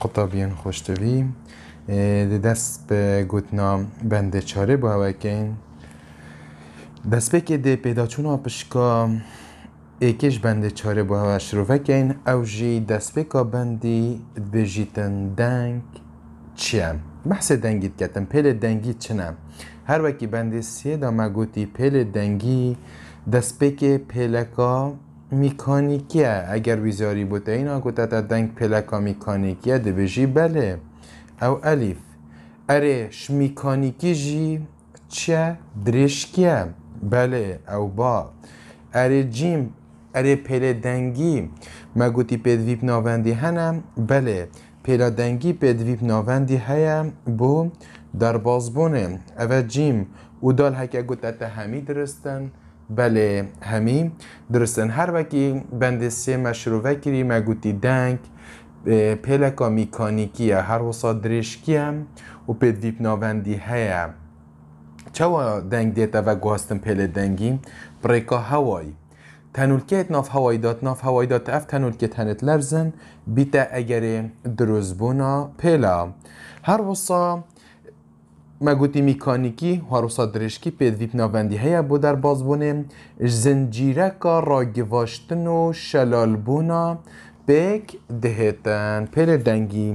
قطابیان خوشتوی دست به گوتنا بند چاره با اوکین دست به که ده پیدا چون آپشکا ایکش بند چاره با هوا وکین او جی دست به که بندی جیتن دنگ چیم بحث دنگیت کتم پیل دنگی چنم هر وکی بندی سیه دا مگوتی پیل دنگی دست به که پیلکا میکانیکیه اگر ویزاری بود اینا تا دنگ پلکا میکانیکیه ده بله او الیف ارش میکانیکی جی چه درشکیه بله او با اره جیم اره پل دنگی ما گوتی پدویب ناوندی هنم بله پل دنگی پدویب ناوندی هیم بو در بازبونه او جیم او دال هکه تا همی درستن بله همی درستن هر وکی بند سه مشروع وکری ما دنگ پلکا میکانیکیه هر وسا درشکیه و پید ویپ ناوندی چه و دنگ دیتا و گوستن پل دنگی بریکا هوایی تنول ناف هوایی دات ناف هوایی دات اف تنولکیت هنت لرزن بیتا اگر بونا پلا هر وسا مگوتی میکانیکی هاروسادرشکی پێدیپناوەندی هەیە بۆ دەربازبوونێ را گواشتن و دهتن پیل دنگی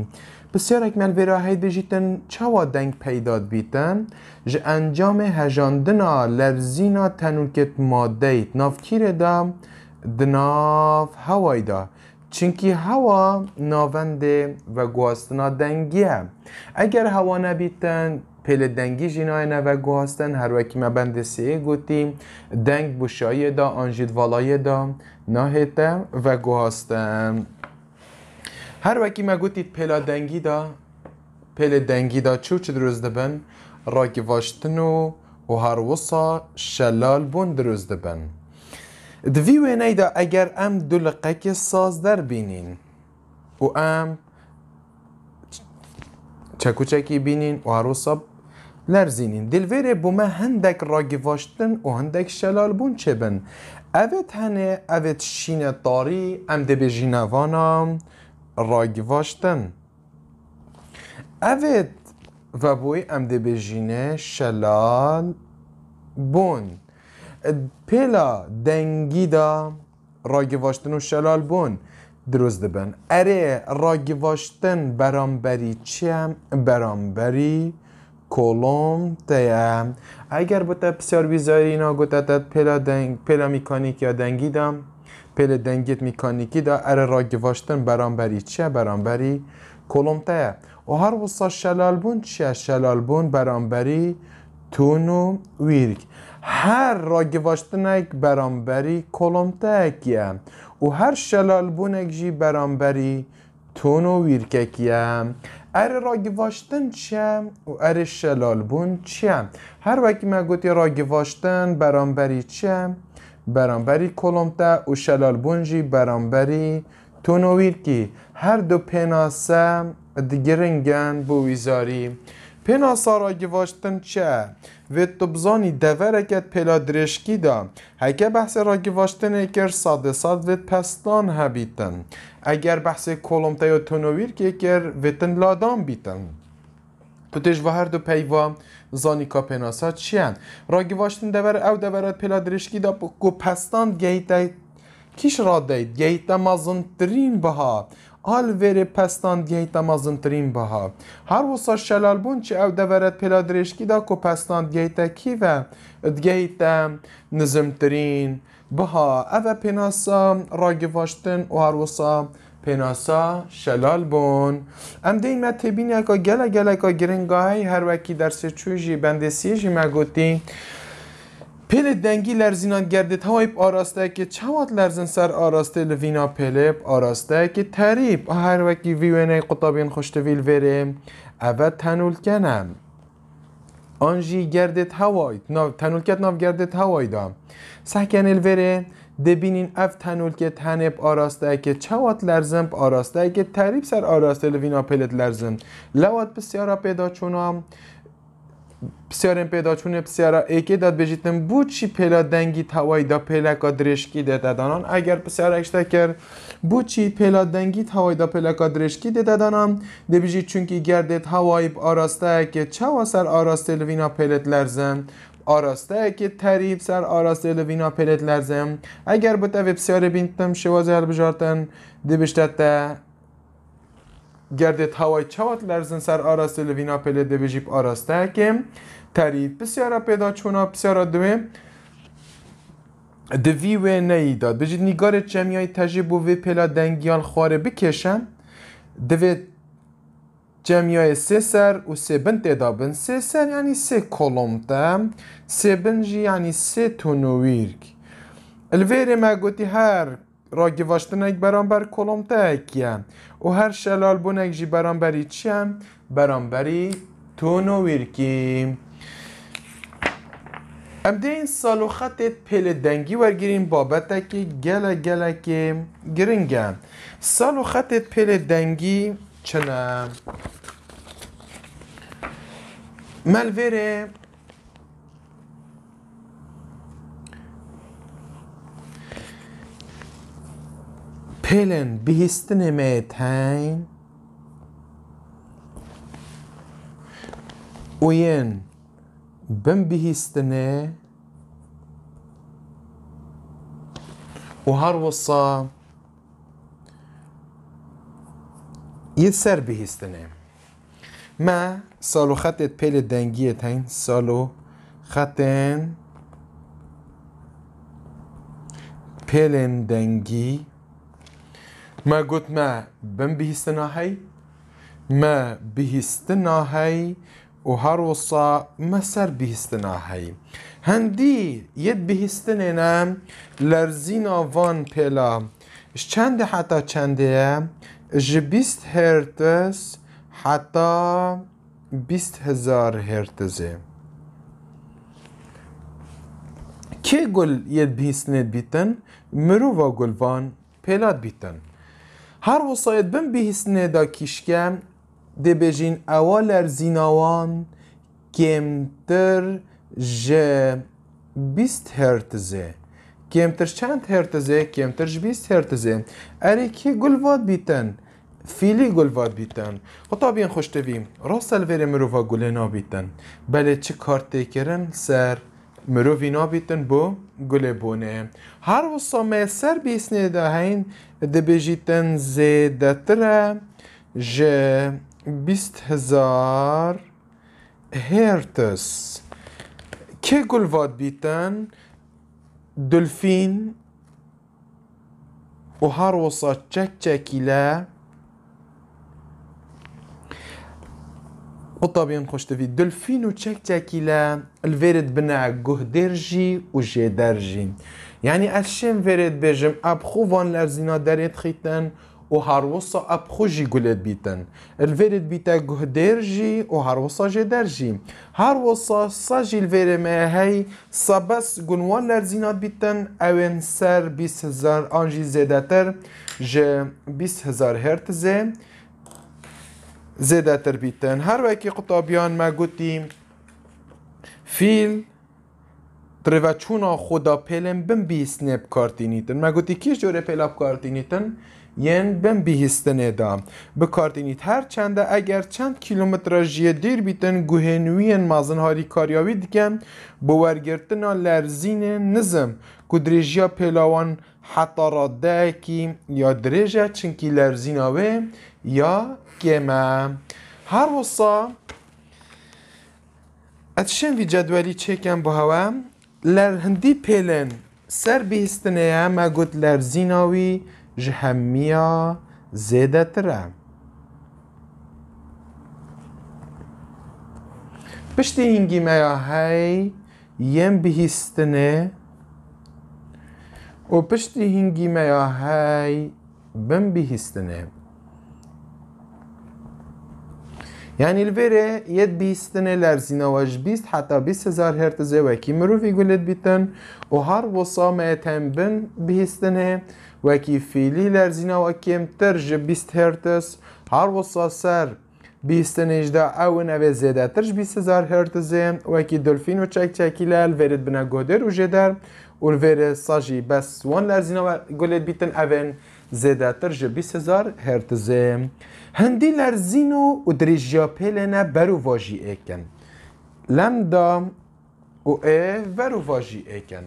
بسیار اکمل ویرا وێراهەی و چوا دنگ پیداد بیتن ji ئەنجامێ هەژاندنا تنوکت تەنوکت مادەیت دم دناف هوایدا. چونکی هوا نوونده و گواستنا دنگیه اگر هوا نبیتن پل دنگی جناینا و هستن هر وکی ما بند سیه گوتیم دنگ بوشایی دا آنجید والایی دا ناهیته و گوهاستن هر وکی ما گوتید پل دنگی دا پل دنگی دا چو چه دروز دبن راکی و هر وصا شلال بون دروز دبن دوی دا نیدا اگر ام دلقه که ساز در بینین و ام چکوچکی بینین و هر وصا لرزینین دلوره بومه هندک راگی واشتن و هندک شلال بون چه بن اوید هنه اوید شین تاری ام ده به جینوانا راگی واشتن اوید و بوی ام ده به جینه شلال بون پلا دنگی دا راگی و شلال بون درست بن اره راگی واشتن برامبری چیم برامبری کولوم دیم اگر بوده بسیار بیزاری نا گوده پلا, دنگ پلا میکانیک یا دنگی دم پل دنگیت میکانیکی دا ار را گواشتن چه چه بری کولوم ده و هر وصا شلال بون چه شلال بون بری تون و ویرگ هر را گواشتنک بری کولوم کیم. و هر شلال اک جی بری تون و اکیم Är اره واشتن چیه اره و شلال شلالبون چیه هر وقتی من گوتی واشتن، برانبری چیه برانبری کلمتا و شلال بونجی برانبری تونویر هر دو پناسه دیگرنگن بو ویزاری ها را گواشتن چه؟ و تو بزانی دوره کت درشکی دا هکه بحث را گواشتن اکر ساده ساد و پستان هبیتن. اگر بحث کلمت یا تنویر که اکر و تن لادان بیتن پتش و هر دو پیوا زانی که چین؟ چی هن؟ را گواشتن دور او دوره پلا درشکی دا گو پستان گیتای کیش را دید؟ گیتا مازن ترین بها آل ور پستان گیت دمازن ترین بها هر وسا شلال بون چه او دورت پلا درشکی دا کو پستان گیت تا کی و گیت تا نزم ترین بها او پناسا را گواشتن و هر وصا پناسا شلال بون ام دین ما تبین اکا گلگل اکا گرنگاهی هر وکی درس بندسی بندسیجی مگوتی پل دنگی لرزینان گرده تایب آراسته که چواد لرزن سر آراسته لوینا پلیب آراسته که تریب هر وکی ویونه قطابین خوشتویل ورم اول تنول کنم آنجی گرده هوای نو تنولکت ناو گرده هوای دام سکن الوره دبینین اف که تنب آراسته که چوات لرزم آراسته که تریب سر آراسته لوینا پلت لرزن لوات بسیارا پیدا چونم بسیار پیدا چونه بسیار ای که داد بجیتن بو چی پلا دنگی توای دا پلا کا ده اگر بسیار اشتا کر بو چی پلا دنگی توای دا پلا کا درشکی ده ددانان ده بجی گرده با آراسته که چه سر آراسته لوینا پلت لرزم آراسته که تریب سر آراسته لوینا پلت لرزم اگر بتا وبسیار بینتم شوازه هل بجارتن ده بشتت ده گردت هوای چوات لرزن سر آراسته لوینا پلی دو بجیب آراسته ترید بسیارا پیدا چونا بسیارا دوه دوی و نیداد بجید نگار جمعی تجیب و وی پلا دنگیان خواره بکشن دوی جمعی سه سر و سه بند بند سه سر یعنی سه کلمتا سه جی یعنی سه تونویرک الویر ما گوتی هر را واشتن اگ برام بر کلوم تا او هر شلال بون جی برام بری چیم برام بری تونو ویرکی ام دین سالو خطت پل دنگی ورگیرین بابتا که گل گل که گرنگم سالو خطت پل دنگی چنم ملویره هلن بهستن میتین وين بن و هر وصا سر بهستنه ما سالو خطت بيل دنگیتین سالو خطن پیلن دنگی ما قلت ما بن بهستنا هاي ما به بهستنا هاي وهروصا ما سر بهستنا هاي هندي يد به بهستننا لرزينا فان بيلا چند حتى چنده جبیست هرتز حتى بست هزار كي قل يد به بیستنید بيتن مروفا فان پیلات بيتن هر وصاید بن بهس ندا کشکم د bejin evaler زیناوان گمتر ژ 20 هرتزه کمتر چند هرتزه کمتر 20 هرتزه اری کی گلوات بیتن فیلی گلوات بیتن خطا بین خوشتویم راست الویر مروفا گلنا بیتن بله چه کارت کرن سر وینا بیتن بو گل بونه هر وصامه سر بیسنه ده هین ده بیجیتن زیده تره جه بیست هزار هرتس که گل واد بیتن دلفین و هر وصا چک چکیله الطبيب خوش في دولفين وتشكتك إلى الفيرد بنع جهدرجي درجي يعني الشين فيرد بجم فان لارزينا داريت خيتن أبخو جي قولت بيتن الفيرد بيتا جهدرجي جي درجي هاروصا ساجي الفيرد ما هي صبس قنوان لارزينات بيتن أوين سر بيس هزار أنجي زيداتر جي بيس هزار هرتزي تر بیتن وکی قطابیان ما گوتیم فیل درێوە چوونا خدا پلم بم نب کارتینیتن. ما گوتی کیش پیلا بکارتی کارتینیتن، ین بم بیهستنێدا بکارتینیت چنده اگر چند کیلومتر جیه دیر بیتن مازن هاری کاریاوی دیکەم بورگرتن وەرگرتنا لرزین نزم پلاوان حتا را دهکی یا درجه چنکی آوه یا yemem. Her olsa etşen vi cedveli çeken bu hava ler hindi pelen ser bihistineye me gut ler zinavi jihemmiya zedetire. Pişti hingi me ya hey yem bihistine و پشتی هنگی میا های بم بیهستنه یعنی البره یەت بیستنێ لەرزینەوەش بیست حتا 20هزار هەرتزێوەکی مرۆڤی گولت بیتن و هەر وەسامەتەم بن بیستنێ وەکی فیلی لەرزینەوە کێمتر ji بیست هەرتز هەر وەسا سەر بیستنێژدا ئەوە ئەوێ زێدەترش 20هزار هەرتزێ وەکی دلفین و چەکچەکی لە الێرت بنە گۆدر و ژێدەر ولێرە ساژی بەس وان لەرزینەوە گولت بیتن ئەوێن زێدەتر ji 20هزار هەرتزێ. هندی لرزینو و درێژیا پیلنه برو واجی اکن لمدا و واجی برو واجی اکن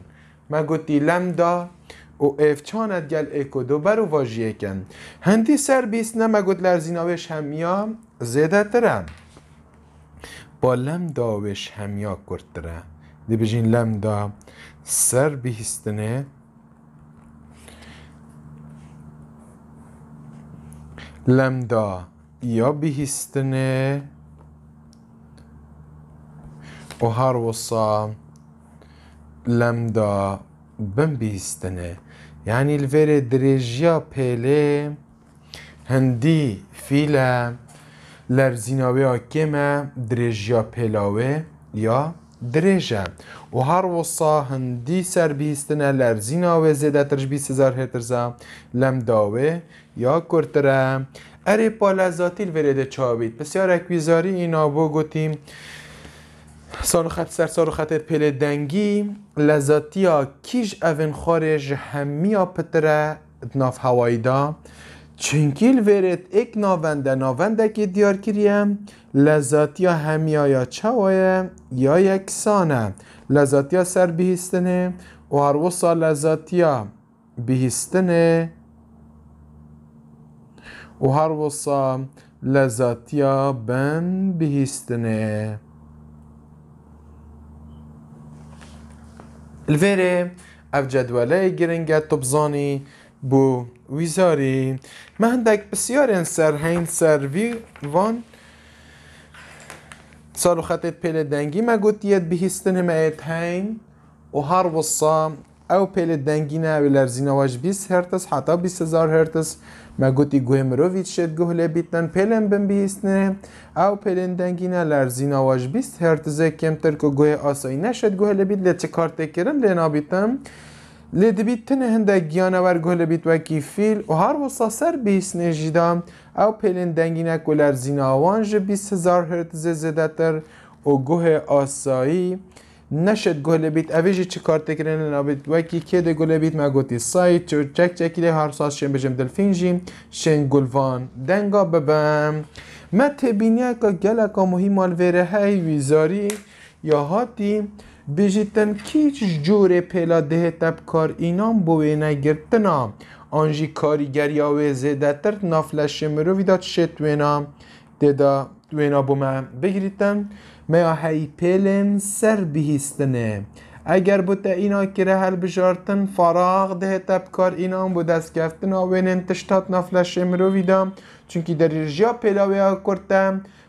ئێکن گوتی لمدا و ایف چاند گل ئێکۆ دو برو واجی اکن هندی سر بیست نه ما گوت همیا زیده تره با کرد دی دی بجین لمدا سر بیستنه لمدا یا بیهیستنه و هر وصا لمدا بم بیهیستنه یعنی الویر دریجیا پیلی هندی فیلم لرزیناوی کمه دریجیا پیلاوی یا درێژە و هەروەسا هەندی سربیستنە لەرزیناوێ زێدەترش 20هزار هێترزە لەم داوێ یا کورترە ئەرێ پالەزاتیل وێرێدە چاویت پرسیارێکویزاری ئینا بۆ گوتیم. سالخەت سەر سالخەتێت پێلێ دەنگی لە زاتیا کیژ ئەڤن خارج هەمیا پترە ناف هەوایدا چنکیل وێرێت ئێک ناوەندە ناوەندەکی کریم لذات یا همیا چاوه یا یکسانه لذات یا سر بهیستنه و هر وصا لذات یا بهیستنه و هر وصا لذات یا بن بهیستنه الویره اف جدوله گرنگه تبزانی بو ویزاری من بسیار سر هین سر وی وان صاروا خطيط بيلت دانجيما قلت يد بهستنهم ايتهين وهرب الصام او پیل دنگینا و لرزینواج 20 هرتز حتی 20000 هرتز ما گوتی گوه مروویت شد گوه لبیتن پیلن بن بیستنه او پیلن دنگینا لرزینواج 20 هرتز کمتر که گوه آسایی نشد گوه لبیت لچه کارت کرن لینا بیتن لدبیتن هنده گیانه ور گوه لبیت وکی فیل و هر وصا سر او پلندنگینک زیناوان جه 20000 هرتز زدتر او گوه آسایی نشد گل بیت اویجی چی کار تکرین نابید وکی که ده گل بیت ما سایت چو چک چکی ده هر ساز شن بجم دلفین جیم شن گلوان دنگا ببم ما اکا که اکا مهمان ویره های ویزاری یا هاتی بجیتن کیچ جور پیلا ده تب کار اینام بوی نگرتنام آنجی کاریگری آوزه تر نافلشه مرو ویداد شت وینا ددا وینا بومه بگریدن میا هی پیلن سر بهیستنه اگر بود اینا کره هل بجارتن فراغ ده کار اینا بود دست گفتن انتشتات تشتات نفلش مرو چون که در رژیا پلاوی ها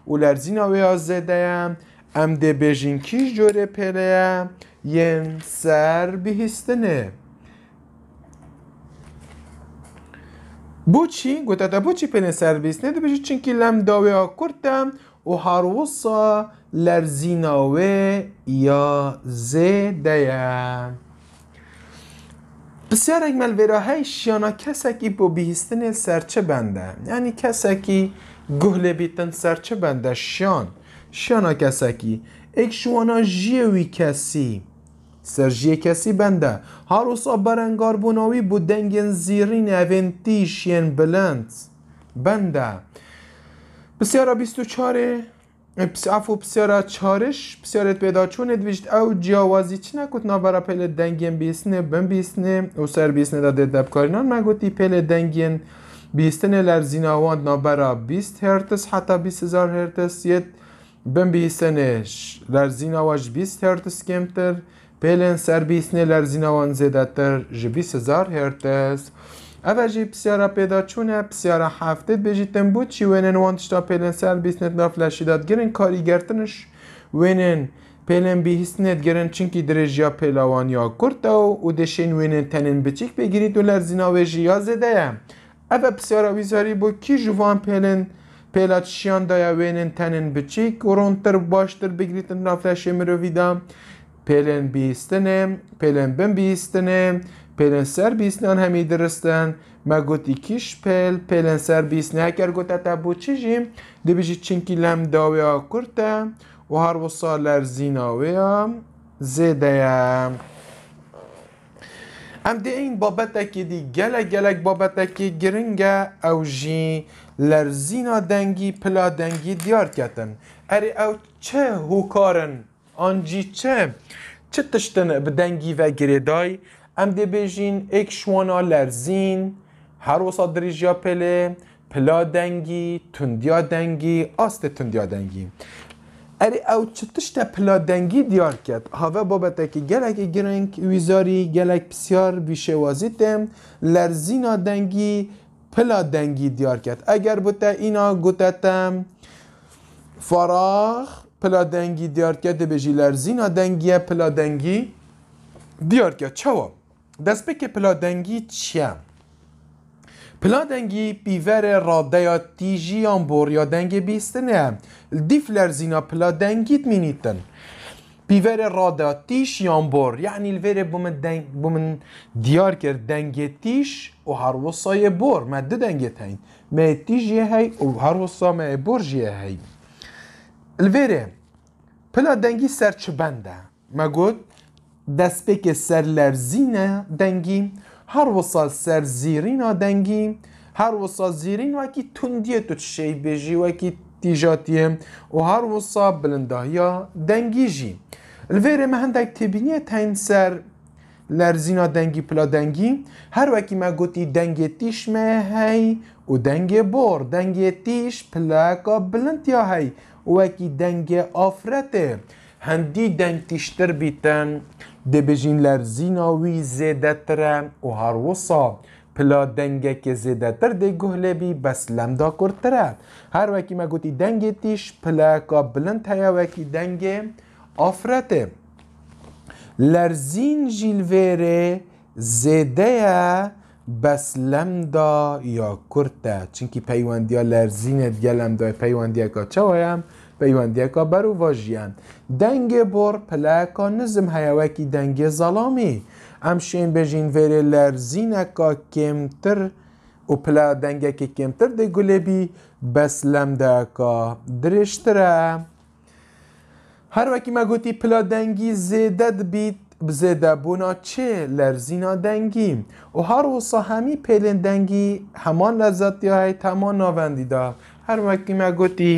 او و لرزین آوی ها زیده ام ده بجین کیش جوره پله یه سر بهیستنه بوچی گوتا هذا بوچی بین سرویس ندی بیجی چنکی لم داوی کرتا لرزیناوه یا زه دیم. بسیار اگمال ملویرا های شیانا کسکی با بیستن سرچه بنده یعنی کسکی گهله بیتن سرچه بنده شیان شیانا کسکی اک شوانا جیوی کسی سرژیه کسی بنده هر اصا برنگار بناوی بود دنگین زیرین اوین تیشین بلند بنده بسیارا بیستو افو بسیارا چارش بسیارت پیدا چون دویشت او جاوازی چی نکوت نابرا پل دنگین بیسنه بن بیسنه او سر بیسنه داده دبکارینان مگوتی پیل دنگین بیستنه بیستن لرزیناوان نابرا بیست هرتز حتی هزار هرتز یت بن بیستنش لرزیناواش بیست هرتز کمتر پلن سرویس نه لرزینوان زیده تر جبی سزار هرتز. اول جی پیدا چونه پسیارا هفته بجی بود چی وینن وانتشتا پلن سرویس نه دفل داد گرن کاری گرتنش وینن پلن بی هست نه گرن چنکی درج یا پلاوان یا کرتا و او دشین وینن تنین بچیک بگیرید و لرزینوان جی یا زیده یه اول ویزاری بود کی جوان پلن پلات شیان دایا وینن تنین بچیک و رونتر باشتر بگیرید نفلش رویدم. پلن بیستنه، پلن بن بیستنه، پلن سر بیستن همی درستن ما گوتی کش پل پلن سر بیستنه هکر گوتا تا بو چجیم دی بجی چنکی لم داویا کرتا و هر وصالر زیناویا زیده ام دی این بابتکی دی گلک گلک بابتکی گرنگ او جی لرزینا دنگی پلا دنگی دیار کتن اری او چه هوکارن آنجی چه چه تشتن بدنگی و گریدای ام دی بیجین شوانا لرزین هر وسا دریجیا پله پلا دنگی تندیا دنگی آست تندیا دنگی اری او چتشت پلا دنگی دیار کرد هاو بابت که گلک گرنگ ویزاری گلک بسیار وازیتم لرزینا دنگی پلا دنگی دیار کرد اگر بوده اینا گوتتم فراخ. پلا دنگی دیار که دی بجی لرزین ها دنگی پلا دنگی دیار که چوا دست بکه پلا دنگی چیه؟ پلادنگی پلا دنگی بیور را دیا تیجی بور یا دنگ بیستنه هم دیف لرزین زینا پلا دنگی مینیتن بیور را تیش هم بور یعنی الویر بومن دیار کرد دنگ تیش و هر وصای بور مده دنگ تین مه تیجی های و هر وصا می بور جی الویره پلا دنگی سر چه بنده ما گود دست بک سر لرزین دنگی هر وصال سر زیرین دنگی هر وصال زیرین وکی تندیه تو چشی بجی وکی تیجاتیه و هر وصال یا دنگی جی الویره ما هندک تبینیه تاین سر لرزینا دنگی پلا دنگی هر وکی ما گوتی دنگی تیش مه هی و دنگی بور دنگی تیش پلاکا بلند یا هی وەکی دەنگێ دنگ هەندی بیتن د دەبژین لەر زیناوی زێدەترە و وصا پلا دەنگێکی زێدەتر دەیگوهلێبی بەس لەمدا کورتترە وکی گوتی دەنگێ تیش که بلند هەیەوەکی دەنگێ ئافرەتێ لەرزین ژیلڤێرێ زێدەیە بەس دا یا کورتە چونکی پەیوەندیا لەرزینە دیە که پەیوەندیەکە چاوەیە؟ پەیوەندێکە بەر دنگ ڤۆژیان دەنگێ بۆڕ پلایەکە نزم هەیەوەکی دنگ زەڵامی ئەم بجین بێژین لرزینه لەرزینەکە کمتر و پلا دەنگێکی کێمتر دەی گولێبی بەس لەمداکە وکی هەروەکی مەگوتی پلا دەنگی زێدەت بیت بونا چێ لەرزینا دەنگی و همان هەمی پێلێن دەنگی هەمان لەزەتیهای تەمان ناوەندیدا هەروەکی مەگوتی.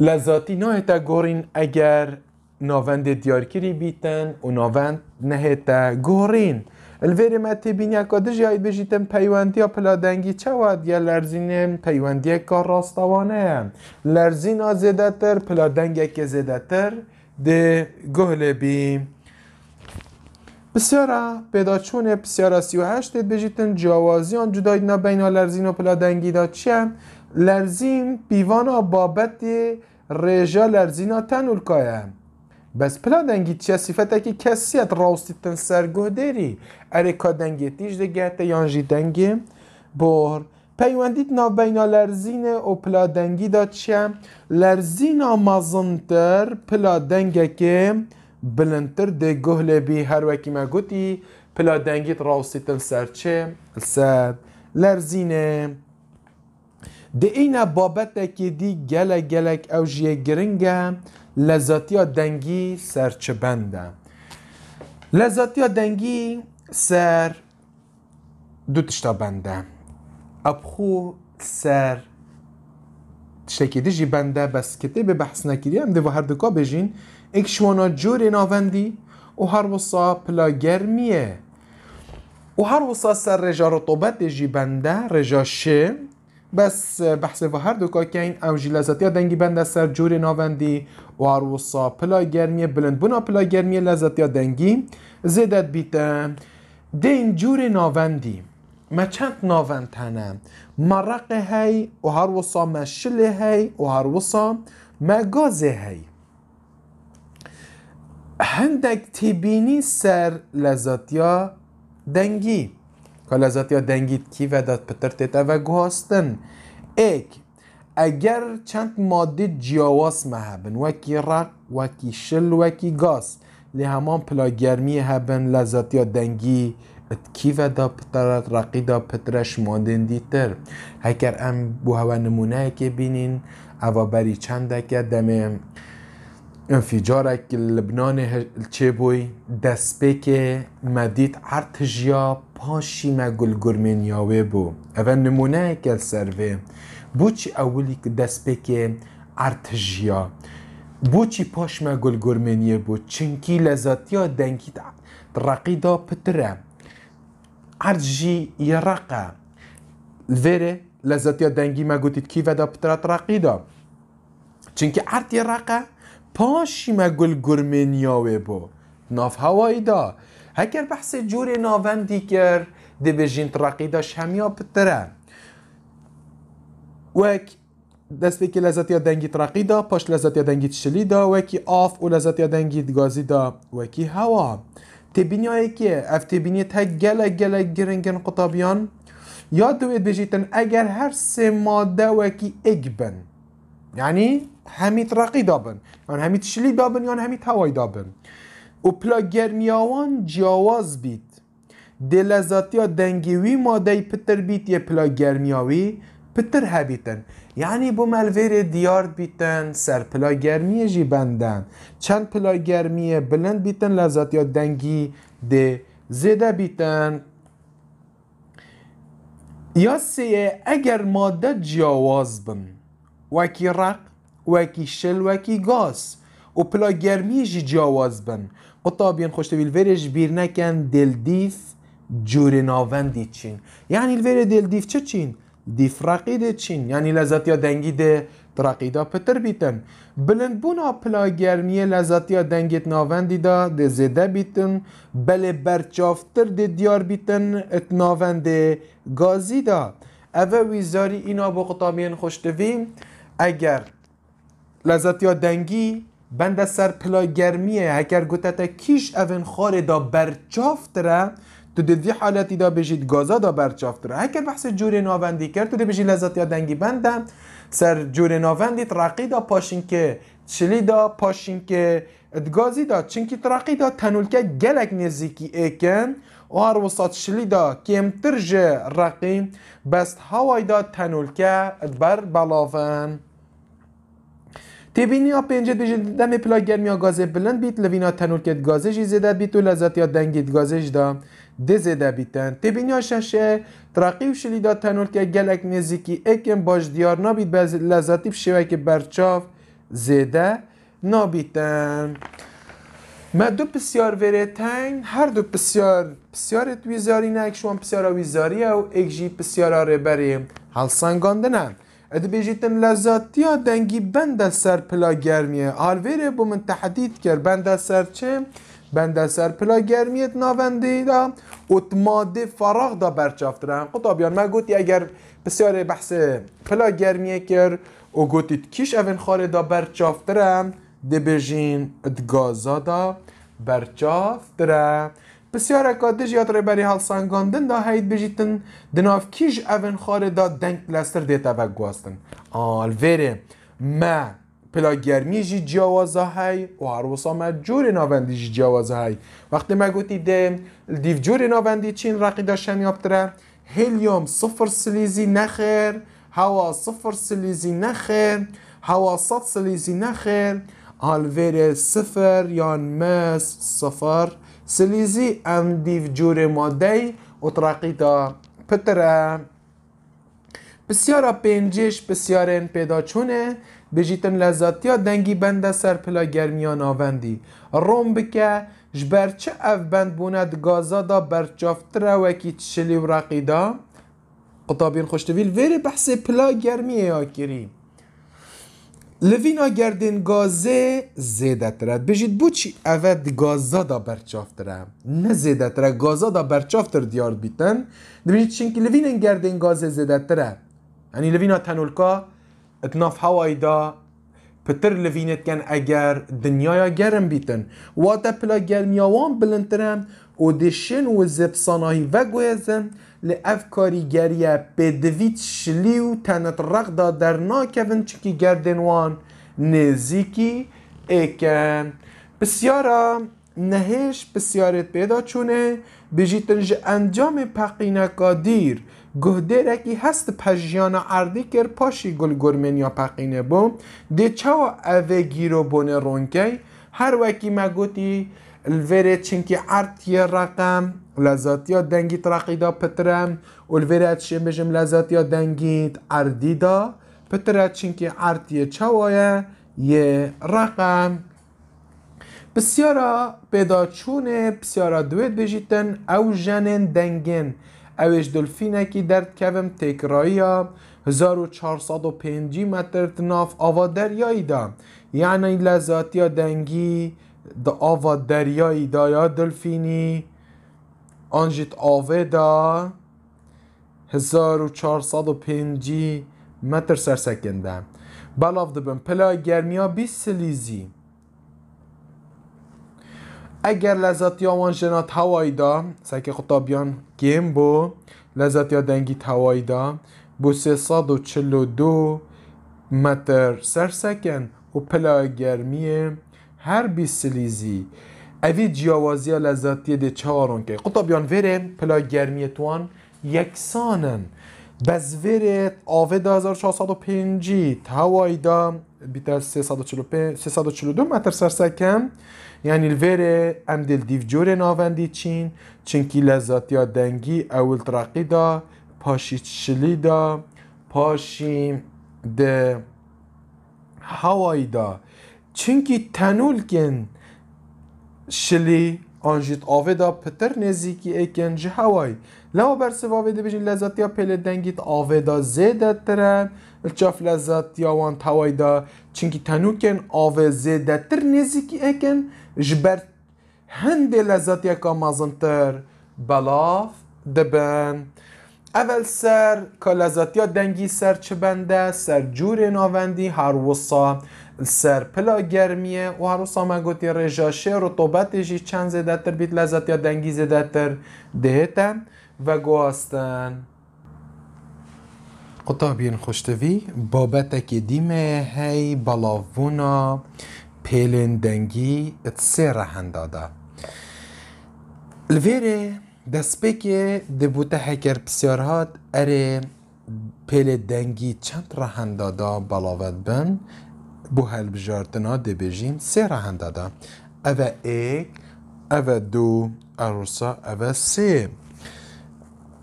لذاتی نه تا گورین اگر ناوند دیارکیری بیتن و ناوند نه تا گورین الویر ما تبین یکا در جایید بجیتن پیوندی یا پلادنگی چه واد یا لرزینه پیوندی کار راستوانه هم لرزین ها زیده تر پلادنگ که زیده تر ده بسیارا پیدا چونه بسیارا سی و هشت بجیتن جاوازی آن جدایدنا بین ها لرزین و پلادنگی دا هم؟ لرزین بیوان ها بابت لرزینا تن الکایه بس پلا دیری اره که دنگی تیج ده دەنگێتیش یانجی دنگی بور بۆر پەیوەندیت بینا لرزین و پلا دا چه لرزینا مزنتر پلا دەنگەکێ بلندتر هر وکی ما گوتی پلا تن سر چه سر لرزینه د این بابت که دی گل گلک او جیه گرنگه لذاتی ها دنگی سر چه بنده لذاتی ها دنگی سر دو تشتا بنده ابخو سر تشتاکی دیجی بنده بس کتی به بحث نکیدی هم دیو هر دکا بجین ایک شوانا جوری ناوندی او هر وصا پلا گرمیه او هر وصا سر رجا رطوبت دیجی بنده رجا بس بحث و هر دو این اوجی لذتی ها دنگی بند از سر جور ناوندی و عروسا پلای گرمی بلند بنا پلای گرمی لذتی ها دنگی زیدت بیتن دین جور ناوندی ما چند ناوند تنه مرق هی و هر ما شل هی و هر ما گاز هی هندک تبینی سر لذتیا دنگی یا دنگید کی و داد پتر تیتا و گوستن ایک اگر چند ماده جیاواس مهبن وکی رق وکی شل وکی گاز لی همان گرمی هبن یا دنگی ات کی و دا پترت رقی دا پترش مادندی دیتر هکر ام بو هوا نمونه که بینین او بری چند دکه دمه انفجارك اللبناني تشيبوي دسبيك مديت ارتجيا باشي ما قل قرمينياوي بو اول نمونه كل سروي بوچی اولی ارتجیا دست بکه ارتجیا بوچی پاش ما گل گرمنیه بود چنکی لزاتیا دنکی رقیدا بترا پتره ارجی یرقه وره دنکی دنگی ما گوتید کی پتره رقی دا چنکی ارت ناف پاشیمەگول ناف بۆ نافهاواییدا هەگەر بەحسێ جوورێ ناوەندی کرد پتره وک دست پترە که دەستێکی دنگی دەنگی دا پاش دنگی دەنگی دا وکی آف و دا وکی هوا وکی هوا. که اف که تا گل گل گرنگن قطابیان، یا دوید بجیتن اگر هر سه ماده وکی اگ یعنی همی رقی دابن یعنی همی تشلی دابن یعنی همی توای دابن و پلا گرمیاوان جاواز بیت دل دنگی دنگیوی ماده پتر بیت یه پلا گرمیاوی پتر هبیتن یعنی بو ملویر دیار بیتن سر پلا گرمیه جی بندن چند پلا گرمیه بلند بیتن لذاتی دنگی ده زیده بیتن یا سیه اگر ماده جاواز بن وکی رق، وکی شل وکی گاز و جاواز بند بن قوتابیان یعنی خۆشتەویل ورش بیر دل دلدیف جور ناوندی چین یعنی دل دلدیف چه چین؟ دیف رقیده چین یعنی لذت یا ده دێ تراقیدا پتر بیتن بلندبوونا پلاگەرمیە لە زەتیا دەنگێت ناوەندیدا ده زده بیتن بله برچافتر ده دیار بیتن ناوند گازی دا اوه ویزاری با قطابین یعنی خوشت خوشتویم. اگر لذت یا دنگی بند سر سر گرمیه اگر گوتت کیش اون خار دا برچافت را تو دی حالتی دا بجید گازا دا برچافت را اگر بحث جور ناوندی کرد تو دی بجید لذت یا دنگی بندم سر جور ناوندی ترقی دا پاشین که چلی دا پاشین که ادگازی دا چنکی ترقی دا تنولکه گلک نزیکی ایکن و هر وسط شلی دا که امترج رقیم بست هوای دا تنولکه بر بلافن تبینی آپ اینجا دو دم پلا گرمی ها بلند بیت لوینا تنور که گازش زیده زده بیت و لذت یا دنگید گازش دا ده زده بیتن تبینی ششه تراقیب شلی دا تنور که گلک نزیکی اکم باش دیار نا بز به لذتی بشوه که برچاف زده نبیتن بیتن ما پسیار وره تنگ هر دو پسیار پسیار تویزاری نه اکشوان پسیار ویزاری او اکجی پسیار آره بریم حال دبێژیتم لە زاتیا دنگی بند سر پلا گرمیه آلویره بۆ من تهدید کرد سر چه؟ بند سر پلا گەرمیت فراغ دا فەراغدا بەرچافتران قوتابیان من گوتی اگر بسیار بحث پلا گەرمیە کرد و گوتیت کیش ئەڤن خارێدا بەرچافترە دا برچافت بەرچافترە. پرسیارەکە دژیات ڕێبەری هەڵسانگاندن دا هەیت بجیتن دناف کیژ ئەن خارێدا دەنگ لەستر دێتە بە گواستن پلا گرمی جی جاوازا های و ناوندی جوری جاوازا های وقتی وقتی گوتی ده دیو جوری ناوندی چین داشتن یابتره هیلیوم صفر سلیزی نخیر هوا صفر سلیزی نخیر هوا صد سلیزی آل ویره صفر یان مس صفر. سلیزی ام جور ماده модей دا پتره بسیارا بسیار بسیارن پیدا چونه بجیتن ها دنگی بند سر پلا گرمیان آوندی روم بکه جبرچه اف بند بوند گازا دا برچافتره وکی چلی و دا قطابین خوشتویل ویره بحث پلا گرمی یا کریم لوینا گردین گازه زیده تره. بجید بوچی اود گازا دا برچافت نه زیده تره. گازا دا برچافت را دیار بیتن چین چینکی لوینا گردین گازه زیده تره. یعنی لوینا تنولکا اتناف هوای دا پتر لوینت کن اگر دنیا گرم بیتن واتا پلا بلند بلندترم او دشن و زبسانایی و گویزن لأفكاري جاريا بدويت شليو تانت رغدا در ناكفن چکی گردنوان نزیکی اکن بسیارا نهش بسیارت پیدا چونه بجیتنج انجام پقینکا دیر گهده رکی هست پجیانا اردی کر پاشی گل یا پقینه بوم ده چاو اوه گیرو بونه رونکی هر وکی مگوتی الفيري تشينكي عرض يا الرقم يا دنجي تراقيدا بترم والفيري تشيمجم يا دنجي دنگیت بترا تشینکی عرض یا چوایا یا رقم بسیارا پیداچونه بسیارا دوید بجیتن او جنن دنگن اوش دلفینکی درد کوم تکرایی 1450 متر تناف آوا دریایی دا یعنی لذاتی دنگی دا آوا دریای دایا دلفینی آنجیت آوه دا 1450 متر سر سکنده بلاف دبن پلا گرمیا بی سلیزی اگر لذتی آوان جنات هوایی دا سکه خطابیان گیم بو لذتی ها دنگی هوایی دا بو 342 متر سر سکن و پلا گرمیه هر بیسلیزی اوی جیاوازی لذاتی ده چهارون که یان وره پلا گرمیتوان توان یکسانن وره آوه ده پینجی هوای ده بیتر 342 متر سرسکم یعنی الوره ام دل دیو جور ناوندی چین چنکی لذاتی دنگی اول ترقی دا پاشی چلی دا پاشی ده هوایی تنول کن شلی آنجیت آوه دا پتر نزیکی اکن جه هوای لما برسه واوه ده بجین لذاتی ها پله دنگیت آوه دا زیده ترن الچاف لذاتی وان تاوای دا تنول تنوکن آوه زیده تر نزیکی کن جبر هنده لذاتی ها که مازنتر بلاف دبن اول سر که لذاتی ها دنگی سر چه بنده سر جور ناوندی هر وصا سر پلا گرمیه و هر روز ما گوتی رجا چند زده تر بیت لذت یا دنگی زده تر دهتن و گواستن قطابین بین خوشتوی بابت اکی دیمه هی بلاوونا پیلن دنگی ات سر دادا. الویره دست بکی دبوته هکر پسیارهات اره پیل دنگی چند رهن دا بلاوت بند بو هل بجارتنا ها بژین سه راهنده داریم. او ایک، دو، اوه سه، اوه سه.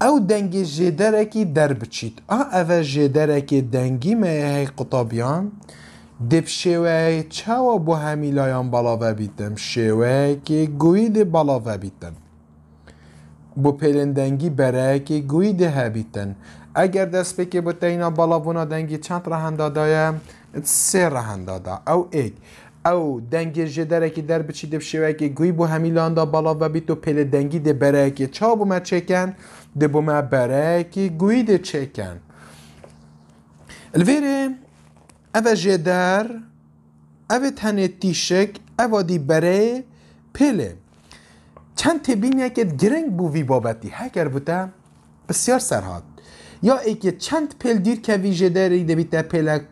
اوه دنگی کی درب که در بچید. اوه اوه جده را که دنگی مایه قطابیان در شوه با همه لایان بلاوه بیتم؟ که گوید بلاوه بیتم. با پلندنگی برای که گوید ها اگر دست بکنید این بلاوه دنگی چند راهنده دارد؟ سه ایک او ئەو ئیک. ئەو در دەرەکی دەربچی دە شێوەیەکی گوی بۆ هەمیلاندا بەڵا بەبییت و پێلە دەنگی دێ بەرەیەکی چاو بوومە چێکەن دە برای بەرەیەکی گوی دێ چکن لێرێ ئەvە جدار ئەوێت تنه تیشک برای پله. چند چەند که گرنگ بووی بابەتی هەکەر بتە بسیار سەرهات. یا چند که چەند پێل دیرکەوی ژێدەری دەبیتە پلک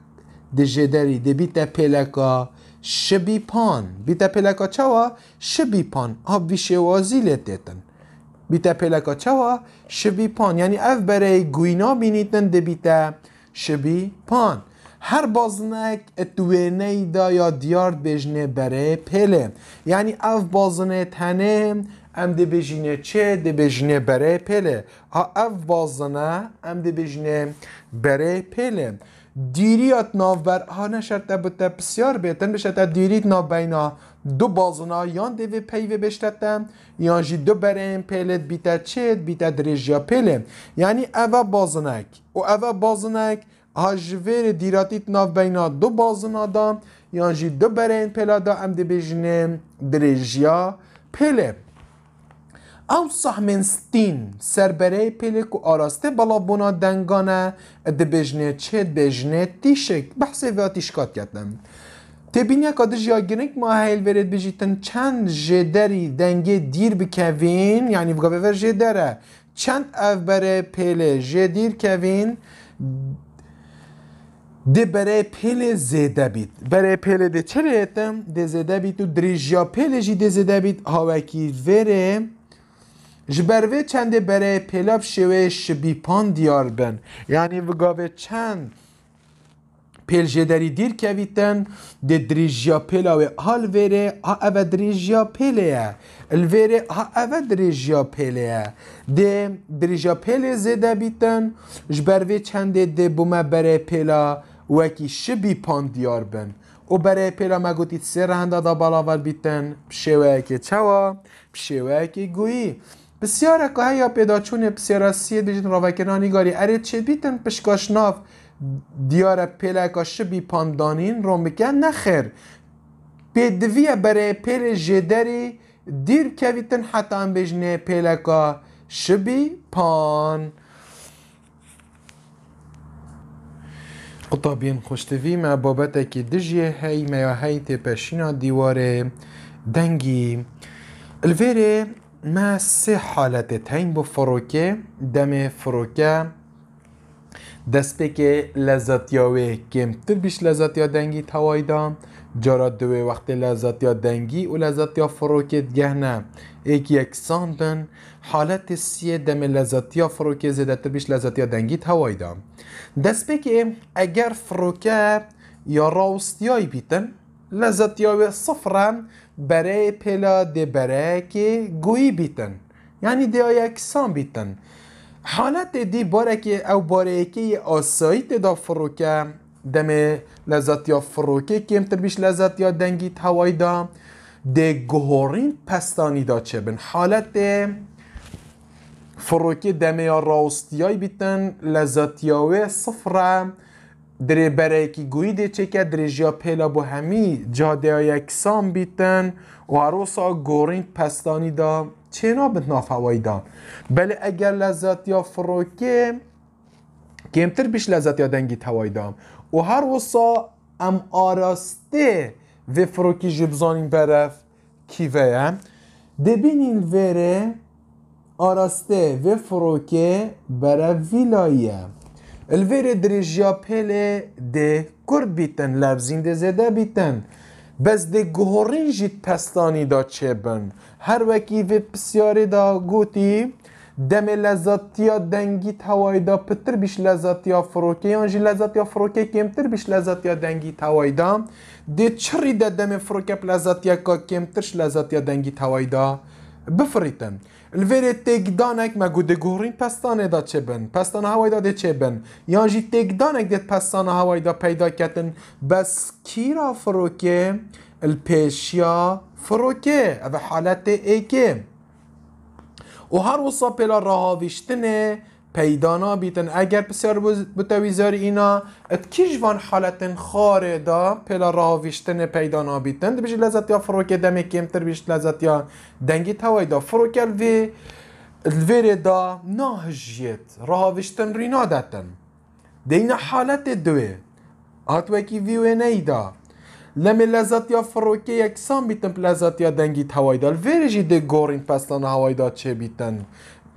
dejederi de bite peleka şebipan. Bite peleka çava şebipan. Ha bir şey vazilet etin. Bite peleka çava şebipan. Yani ev berey guyna binitnen de bite şebipan. هر بازنک اتوینه ایدا یا دیار بجنه بره پله یعنی او بازنه تنه ام دی بجنه چه دی بجنه بره پله او بازنه دیریات بر ها نشرت بوده بسیار بشه تا دیریت بینا دو بازنا یان دو پیو بشتتم یان جی دو برین پیلت بیتا چید بیتا درژیا پیلیم یعنی اوه بازنک و اوا بازنک هاجویر دیراتیت بینا دو بازنا دا یان جی دو برین پیلا دا ام دی درژیا پله او من ستین سربره پله کو آراسته بالا بنا دنگانه ده بجنه چه بجنه تیشک بحث و تیشکات کردم تبین یک آدش یا ما هیل ورد بجیتن چند جدری دنگه دیر بکوین یعنی بگاوه ور جدره چند او بره پله جدیر کوین ده برای پل زده بید برای پله ده چه ریتم ده زده بید و دریجیا پل جی ده زده بید هاوکی وره ji vê çendê berê pêlav şêwê ji diyar bin yanî çend dîr kevîtin dê dirêjiya pêla wê hal vêrê e dirêjiya pêlê ye vêrê dirêjiya pêlê ye dê dirêjiya pêlê zêde bîtin ji ber vê çendê dê berê pêla wekî diyar bin û berê pêla me gotî sê rehenda da balavar bîtin çawa goyî Bsیارە کە چون پێداچوونێ سید دژن راوکنانی گاری ئەرێ چێبیتن دیار دیار پێلاکە شبی پاندانین میکن نخیر پیدوی برای پل جدری دیر حتی هم بێژنێ پلکا شبی پان. قطابین خوشتوی اکی دجیه های هەی مەیاهەی تێپەشینا دیواره دنگی الویره ما سه حالت تنگ با فروکه دم فروکه دست که لذت یاوه کمتر بیش لذت یا دنگی توایدام جارا دوه وقت لذت یا دنگی و لذت یا فروکه دیگه نه ایک حالت سیه دم لذت یا فروکه زیده تر بیش لذت یا دنگی توایدام دست که اگر فروکه یا راستیای بیتن لذت یاوی صفرم برای پلا دی برای که گویی بیتن یعنی دی اکسان بیتن حالت دی باره که او باره که آسایی دا فروکه دم لذت یا فروکه امتر بیش لذت یا دنگی توای دا ده گهورین پستانی دا چه حالت فروکه دمه یا راستی های بیتن لذت یاوی صفره در برای چه که در جا پیلا با همی جاده های اکسام بیتن و ها گورین پستانی دا چینا بتنا دا بله اگر لذت یا فروکه کمتر بیش لذت یا دنگی دا و هر وسا ام آراسته و فروکی جبزانین برف کیوه هم دبینین وره آراسته و فروکه برف ویلایی الویر دریجیا پل ده کرد بیتن لبزین زنده زده بیتن بس ده گهورین پستانی دا چه بن هر وکی وی پسیاری دا گوتی دم لذاتی دنگی توایی دا پتر بیش لذاتی فروکه یا انجی فروکه کمتر بیش لذاتی دنگی توایی دا ده چری ده دم فروکه پ لذاتی کمترش لذاتی دنگی توایی دا بفریتن الوری تێکدانێک گود گودە پستانه دا چه بن پستانه هوای دێ چه بن یانژی تێکدانێک پیدا پستانە هەوایدا پەیداکەتن فروکه کیرا فروکه پێشیا حالت ئەە او ئێکێ و پلا پێلا ڕاهاویشتنێ پیدا نابیتن اگر بسیار بتویزار اینا ات کیجوان حالت خاره دا پلا راویشتن پیدا نابیتن بجی لذت یا فروکه دمه کمتر بیش لذت یا دنگی توای دا فروکه الوی الویره دا ناهجیت راویشتن ری نادتن دین حالت دوی هاتوکی ویوه نیدا لم لذت یا فروکه یکسان بیتن لذت یا دنگی توای دا الویره جی گورین پسلان هوای دا چه بیتن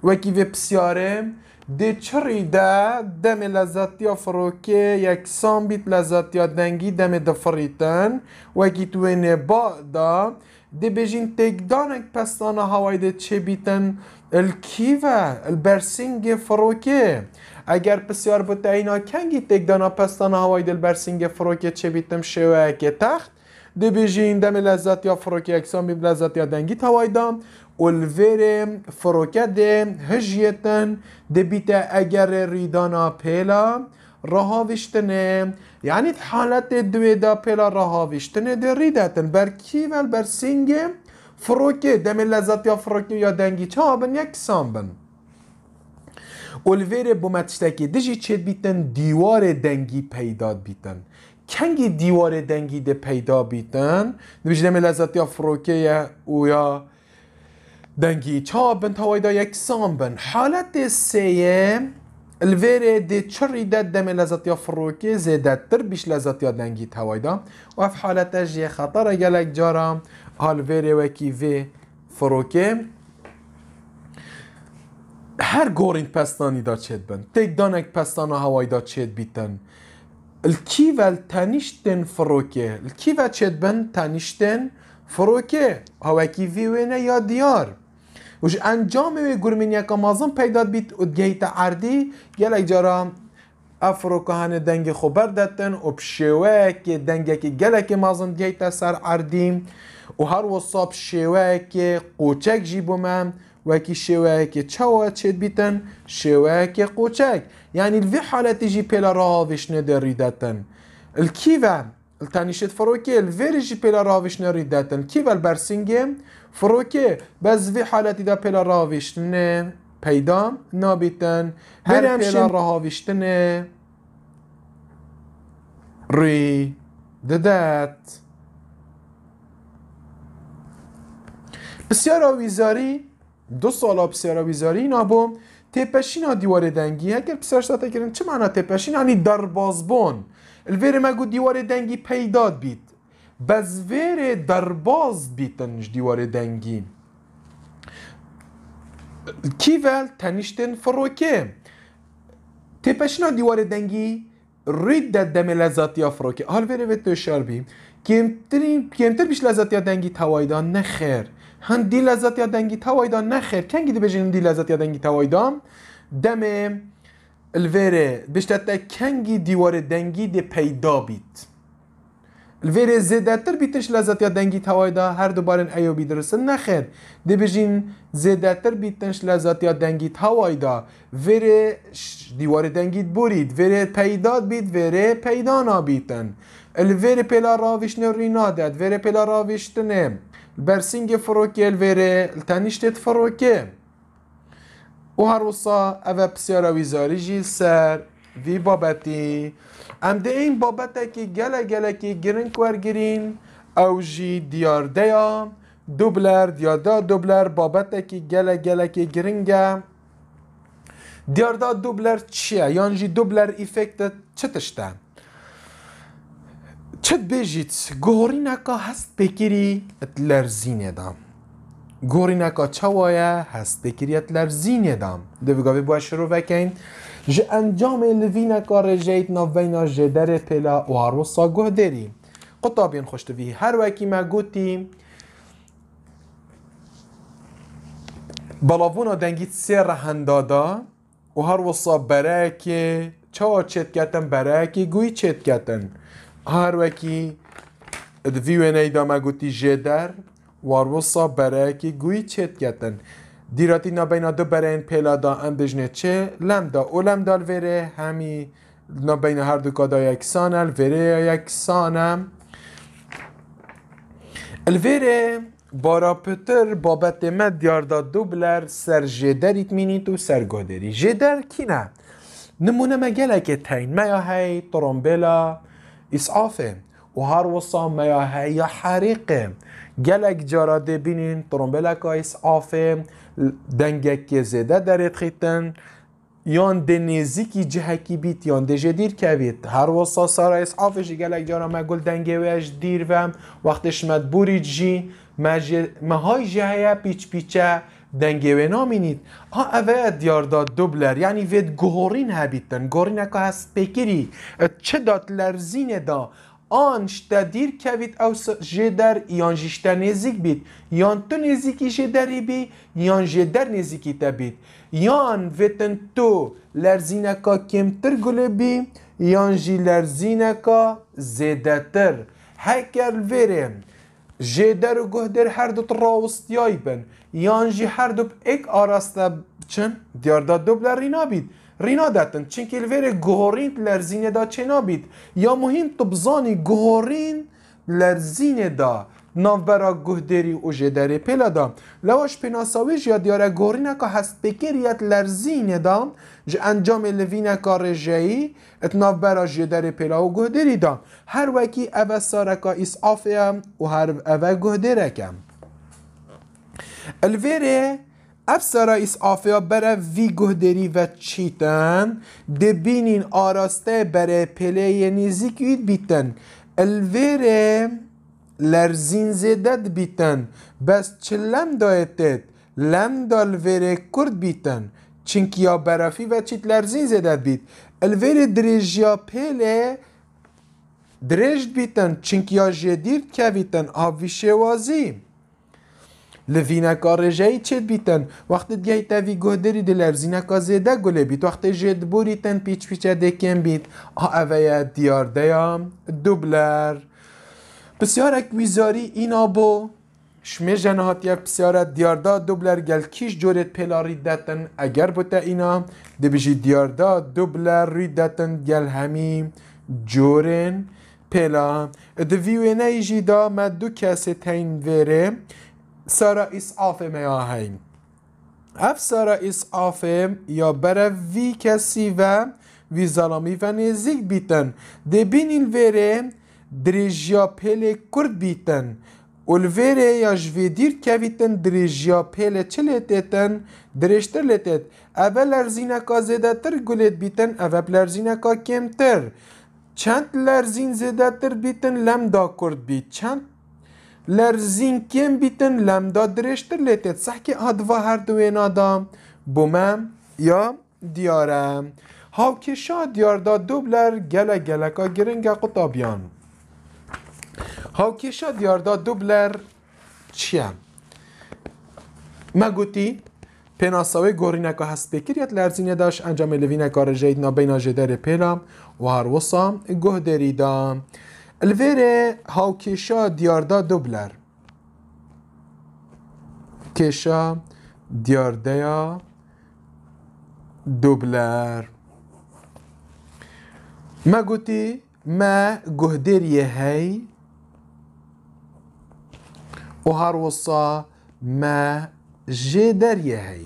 وکی وی بسیاره دیچه ریده دم لذتی یا فروکه یکسان بیت لذت یا دنگی دم دفریتن و گیتوین با دا دی بجین تگدانک پستان هوای ده چه بیتن الکیوه البرسینگ فروکه اگر پسیار این اینا کنگی تگدانا پستان هوای ال برسینگ فروکه چه بیتم شوه که تخت دی بجین دم لذت یا فروکه یکسان بیت لذت یا دنگی توایدام اولویر ده هجیتن بیت اگر ریدانا پیلا رهاوشتنه یعنی حالت دویدا پیلا رهاوشتنه در ریدتن بر کی ول بر سینگ فروکه دمی لذت یا فروکی یا دنگی چه بن یک سامبن اولویر بومتشتکی دجی چید بیتن دیوار دنگی پیداد بیتن کنگی دیوار دنگی ده پیدا بیتن دبیش دمی لذت یا فروکه یا او یا دنگی چاب بن تاوی یک سام بن حالت سیه الویره دی چری ده دمی لذت یا فروکی زیده تر بیش لذت یا دنگی تاوی دا و اف حالت جی خطر گلک جارم، حال و وکی وی فروکی هر گورین پستانی دا چید بن تک دانک پستان هوای دا چید بیتن الکی و تنیشتن فروکه، الکی و چید بن تنیشتن فروکه، هوکی وی نه یا دیار وش انجام گرمینیکا مازم پیدا بیت و گیت عردی گل جارا افرو کهان دنگ خبر دتن و بشوه که دنگه که گلک مازم گیت سر عردی و هر وصاب شوه که قوچک جیبو من بیتن شواک که تشد یعنی شواك قوتشاك يعني في حالات جي بيلا راضيش ندري داتن الكيفا التاني شد فروكي الفيري جی بیلا راضیش ندری داتن کیفا البرسینگی فروکه بعضی حالتی دا پلا راویشتنه پیدا نابیتن هر پلا راویشتنه ری ددت بسیار آویزاری دو سال بسیار آویزاری اینا بوم ها دیوار دنگی اگر بسیار شده کردن چه معنا یعنی در یعنی دربازبون الویر مگو دیوار دنگی پیداد بید بزویر درباز بیتن دیوارێ دەنگی کیڤل فروکه دنگی تێپەشنا ده دمه لذاتی ها فروکه حال فڕۆکی هەلوێرە بێت تۆشاربی کێمترین کمتر بیش لذاتی ها دنگی توایدان نخیر هن دی لذاتی ها دنگی توایدان نخیر کنگی دی لذاتی ها دنگی توایدان دمه الویره بشتەتە کنگی دیوار دنگی دی پیدا بیت. الویر زدتر بیتش لذت یا دنگی توای هر دوبارن ایو بیدرسن نخیر دی زیدتر بیتنش لذت یا دنگی توای دا ویر دیوار دنگیت برید ویر پیداد بید ویر پیدا نابیتن الویر پلا راویش نورینا داد ویر پلا راویش تنه برسینگ فروکی الویر تنیشتت فروکی و هر وصا او بسیار ویزاری جیل سر وی بابتی ام ده این بابت که گله گله که گرنگ ورگرین او جی دیارده یا دوبلر دیارده دوبلر بابت که گله گله که گرینگه دیارده دوبلر چیه؟ یعنی جی دوبلر افکت چیه؟ چه تشته؟ چت بیجیت گوری نکا هست بکری ات لرزینه دام گوری نکا چوایه هست بکری ات لرزینه دام دوگاوی باید شروع بکن جه انجام لفینا کار جید نوینا جه در پلا واروسا ساگوه داری قطابین خوشتوی هر وکی ما گوتی بلاوونا دنگیت سر واروسا و هر وصا برای که چه چت گتن برای که گوی چت گتن هر وکی دویو نیدا ما گوتی جه در وار وصا برای که گوی چت گتن دیراتی دو این پیلا دا اندجنه چه دا اولم دال وره همی نابینا هر دو یک یکسان الوره یکسانم الوره بارا پتر بابت مد دو بلر سر ایت مینی تو سر گادری جدر کی نه نمونه مگل که تین میا هی ترومبلا اسعافه و هر وصا میا هی حریقه گلک جارا دبینین ترومبلا که اسعافه زده در خیتن یان د نزیکی جهکی بیت یان دەژێ دیر گلک جارا ما گل دنگه وش دیر وم، وقتش مد بوری جی مهای جهه پیچ پیچه دنگه و نامینیت ها یعنی یعنی گورین ینی گورین اکا هست پکری. چه داد لرزین دا؟ تا دیر کوید او جدر یان جشتا نزیک بید یان تو نزیکی دری بی یان در نزیکی تا بید یان ویتن تو لرزینکا کمتر گل بی یان جی لرزینکا زیده تر هکر ویره در و گهدر هر دو تراوست یای بن یان جی هر دو ایک آرسته چن دیارداد دوب دوبلر اینا بید رینا چون که گورین لرزین دا چنا یا مهم تبزانی گورین لرزین دا نو برا گهدری او جدر پلا دا لواش پیناساویش یا دیاره گورین که هست بکریت لرزین دا انجام لوین کا رجعی ات نو برا جدر پلا و گهدری دا هر وکی اوه سارکا ایس هم و هر اوه گهدرکم الویره افسرا ایس آفیا بره وی گه و چیتن دبینین آراسته بره پله نیزی که اید بیتن الویر لرزین زیدت بیتن بس چه لم دایتت لم دا الویر کرد بیتن چنکی یا فی و چیت لرزین زیدت بیت الویر دریج یا پله دریج بیتن چنکی یا که بیتن آفی شوازیم لوینا کار چید بیتن؟ بیتەن وقتی گای تاوی گودری دل زینەکە زیده گولێ بیت وقتی جد بوری پیچ پیچ پیچه دکم بیت ئەڤەیە دوبلر بسیار اینا ویزاری بو شمه جنهات یک بسیار دیاردا دوبلر گل کیش جورت پلا اگر بوتا اینا دی بجی دیاردا دوبلر ریدتن گل همی پلا جۆرێن پێلا دوی دا دا دو کسی تین ویره سارا اس آف می آهین اف سارا یا برای وی کسی و وی ظلامی و نزیگ بیتن دی بین این ویره پل کرد بیتن اول وره یا جوی دیر کویتن بیتن پل چه لیتتن دریشتر لیتت اول ارزین اکا زیده تر گلید بیتن اول لرزین اکا کمتر تر چند لرزین زیده تر بیتن لم دا کرد بیت چند لرزین کم بیتن لمدا درشتر لیتت که آدوا هر دوین آدم بومم یا دیارم هاوکشا دیاردا دوبلر گله گلکا گرنگا قطابیان هاوکشا دیاردا دوبلر چیم؟ ما گوتی پناساوی گورینکا هست بکریت لرزینه داشت انجام لوینکا رجید نابینا جدر پیلم و هر وصا گه دریدم Li vêrê hawkêşa diyarda dobler. Kêşa diyardeya dobler. Me gotî me guhdêriye hey û har wisa me jê derye hey.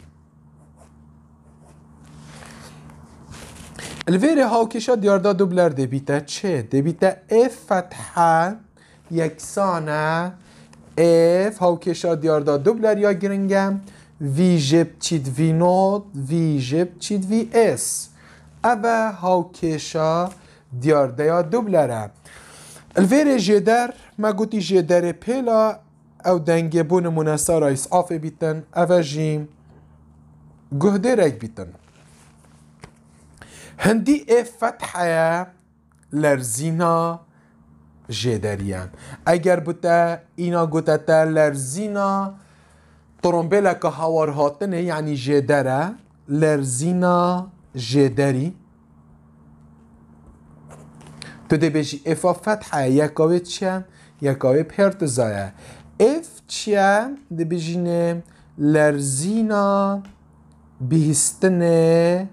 الویره ها کشا دیارده دوبلر ده دبیته چه؟ دبیته اف فتحه یکسانه اف ها کشا دیارده دو یا گرنگم وی جب چید وی نوت وی جب چید وی اس او ها کشا دیارده دو بلره الویره جدر ما گوتی جدر پیلا او دنگ بون منصار ایس آفه بیتن او جیم گهده بیتن هندی فتحه لرزینا جدریان اگر اگر اینا گوتا تا لرزینا ترومبلا که هاور هاتنه یعنی جدره لرزینا جدری تو اف فتحه فەتحە یەکاوێ پرت یەکاوێ اف چیه چیە بشینه لرزینا بیستنه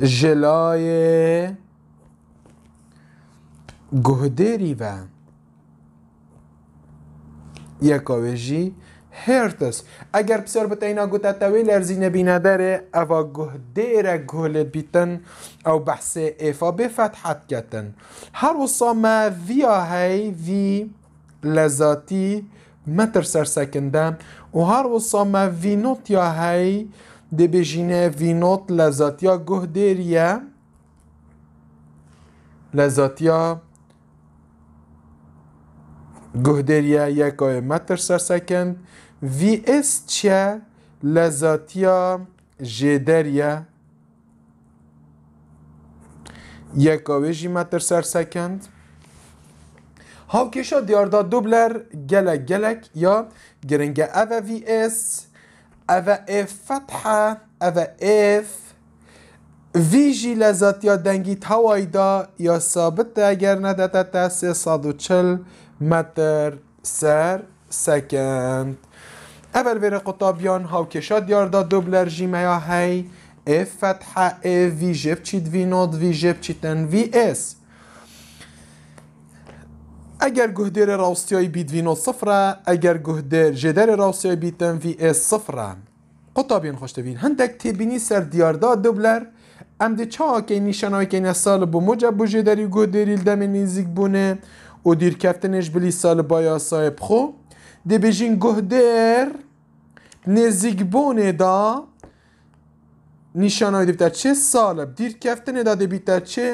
یک و یکاویجی هرتس اگر بسیار بتا اینا گوتا ارزی لرزی نبی نداره اوا گهدیر گهل بیتن او بحث ایفا به فتحت کتن هر وصا وی هی وی لذاتی متر سر سکندم و هر وصا ما وی نوت یا هی دی بجینه وی نوت لذاتیا گوه دیریه لذاتیا گوه دیریه یک متر سر سکند وی اس چه لذاتیا جدریه یک آوه جی متر سر سکند هاو کشا دیاردا دوبلر گلک گلک یا گرنگ اوه وی اس اوه اف فتحه اوه اف ویژی لذات یا دنگیت توایدا یا ثابت اگر ندادت 340 متر سر سکند اول ویر قطابیان هاو کشاد یارده دوبلر جی یا هی اف فتحه اف وی جب چید وی نود وی جب چیدن وی اس اگر گهدر ئەگەر صفره، اگر گهدر جدر راستی های ژێدەرە ڕاستیای وی اس سفران قوتابین خۆشتەبین هەندێک تیبینی سەر دیاردا که ئەمدی که این سال بو مجب بۆ جدری گهدری دەمێ نزیک بونه و کفتنش بلی سال بایا سایب گهدر دەبێژین بونه نزیک نیشان های دیبتر چه سال کفتنه دا دیبتر چه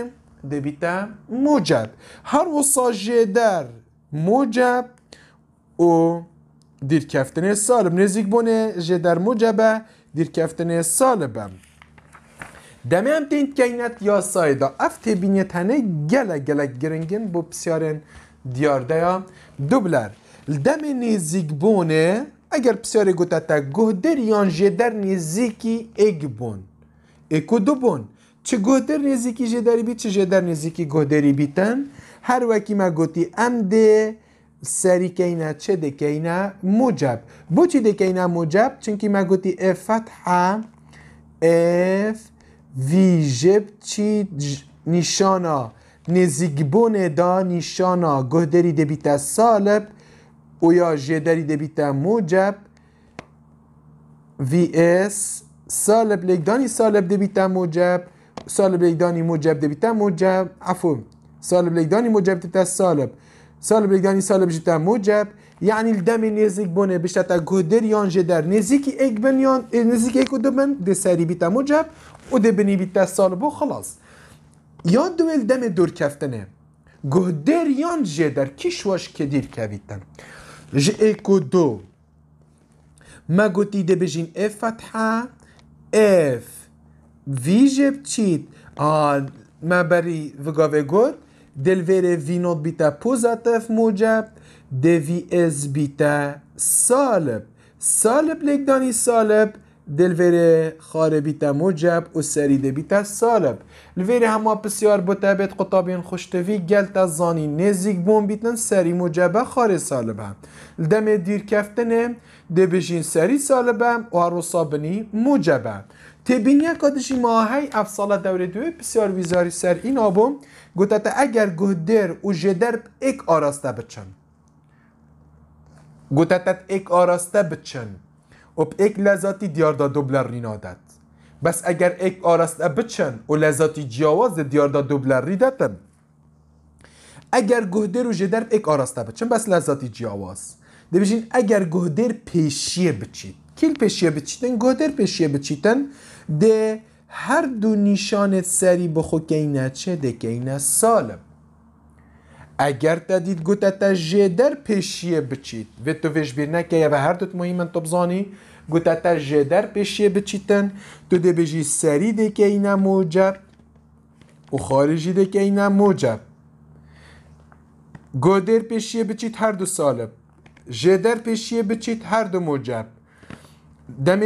دبیتا موجب هر وسا در موجب او دیر کفتن سالب نزیگ بونه در موجبه دیر کفتن سالبه دمه هم تین کهینت یا سایدا اف تبینی تنه گله با گرنگن بو پسیارن دیار دیا دوبلر دمه نزیگ بونه اگر پسیار گوته تا گوه در یان جدر نزیگی اگ بون اکو دو بون چه گودر نزیکی جدری بیت چه جدر نزیکی گودری بیتن هر وکی ما گوتی ام سری کینا چه دکینا موجب بو چی دکینا موجب که ما گوتی اف فتحه اف ویجب چی نشانا نزیک بونه دا نشانا گودری دبیت سالب و یا جدری دبیت موجب وی اس سالب لگدانی سالب دبیت موجب سالب لیدانی موجب دبیتا موجب عفوا سالب لیدانی موجب ده سالب سالب لیدانی سالب جبتا موجب یعنی الدم نزيك بونه بشتا قدر يان جدر نزيكي نزیک بنیان و اک دبن دی ساری بیتا موجب بنی سالب وخلاص یا دویل دم دور کفتنه گودر یان جدر کیش واش کدیر کبیتن ج اکو دو ما گوتی ده بجین اف فتحه اف ویژب چیت آن مبری beri vëgavegur, del vere vinot موجب، pozitiv mujab, از بیتا سالب سالب سالب سالب سالب دل وره خاره بیتا موجب و سریده بیتا سالب الوره هما پسیار بیت قطابین خوشتوی گل تا زانی نزیگ بون بیتن سری موجب خاره سالب هم دم دیر کفتنه دبجین سری سالب هم و عروسابنی موجب هم تبینی کدشی ماهی افصال دور دو بسیار ویزاری سر این آبوم گوته تا اگر گوه در و جدر ایک آراسته بچن گوته تا ایک آراسته بچن و با ایک لذاتی دیار دا دوبلر رینا بس اگر ایک آراسته بچن و لذاتی جیاواز دیار دا دوبلر ری اگر گوه در و جدر ایک آراسته بچن بس لذاتی جیاواز دبیشین اگر گوه در پیشیه بچید کل پشیه بچیتن گودر پشیه بچیتن ده هر دو نیشانت سری بخو گینه چه ده گینه سالم اگر تا دید گوتا تا جدر پشیه بچید و تو وش بیر نکه و هر دوت مهمن تو بزانی گوتا تا جدر پشیه بچیتن تو ده بجی سری ده گینه موجب و خارجی ده گینه موجب گودر پشیه بچید هر دو سالب جدر پشیه بچید هر دو موجب دم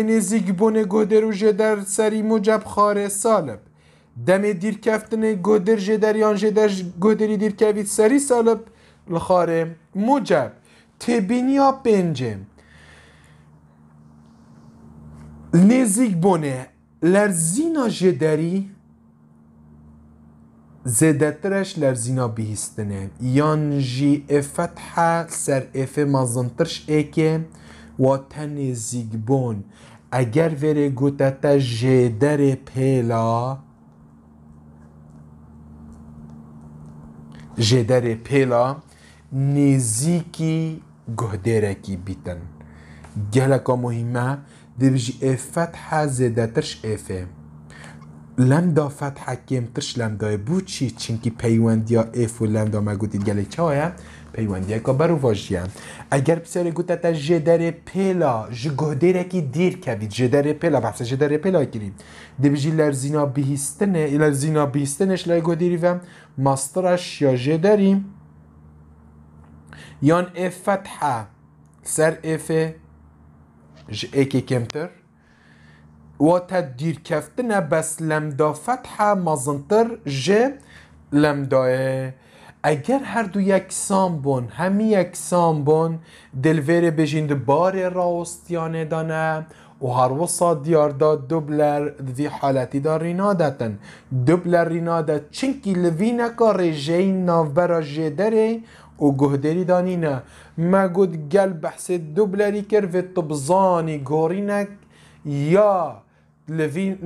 بونه گودر و جدر سری مجب خاره سالب دم گودر جدر یان جدر گودری دیر کفید سری سالب لخاره مجب تبینی ها بینجه نزیگ بونه لرزینا جدری زدترش لرزینا بیستنه یان جی افتحه سر افه مازنترش ایکه وطن زیگبون اگر وره گوتتا جدر پیلا جدر پیلا نزیکی کی بیتن گلکا مهمه دبجی اف فتحة زيادة ترش اف لمدا فتحة کم ترش لمدا بوچي چینکی پیوندی یا اف و لمدا ما گوتید گلی پیوندی یک واجیان اگر پسیاری گوتا تا جدر پیلا جگوده را که دیر که بید جدر پیلا بحثا جدر پیلا گیریم دی بجی لرزینا بیستنه لرزینا بیستنش لگو دیری و مسترش یا جدری یان ای سر ای ج ای کمتر و تا دیر کفتنه بس لمدا فتحا مزنتر ج لمدا اگر هر دو یکسان بون همی سام بون دلویر بجیند بار راستیانه دانه و هر وصاد دیار دا دوبلر ذی حالتی دا رینادتن دوبلر رینادت چنکی لوی نکا رجی ناو برا جدره و گهدری دانینا ما گود گل بحث دوبلری کر و تبزانی گورینک یا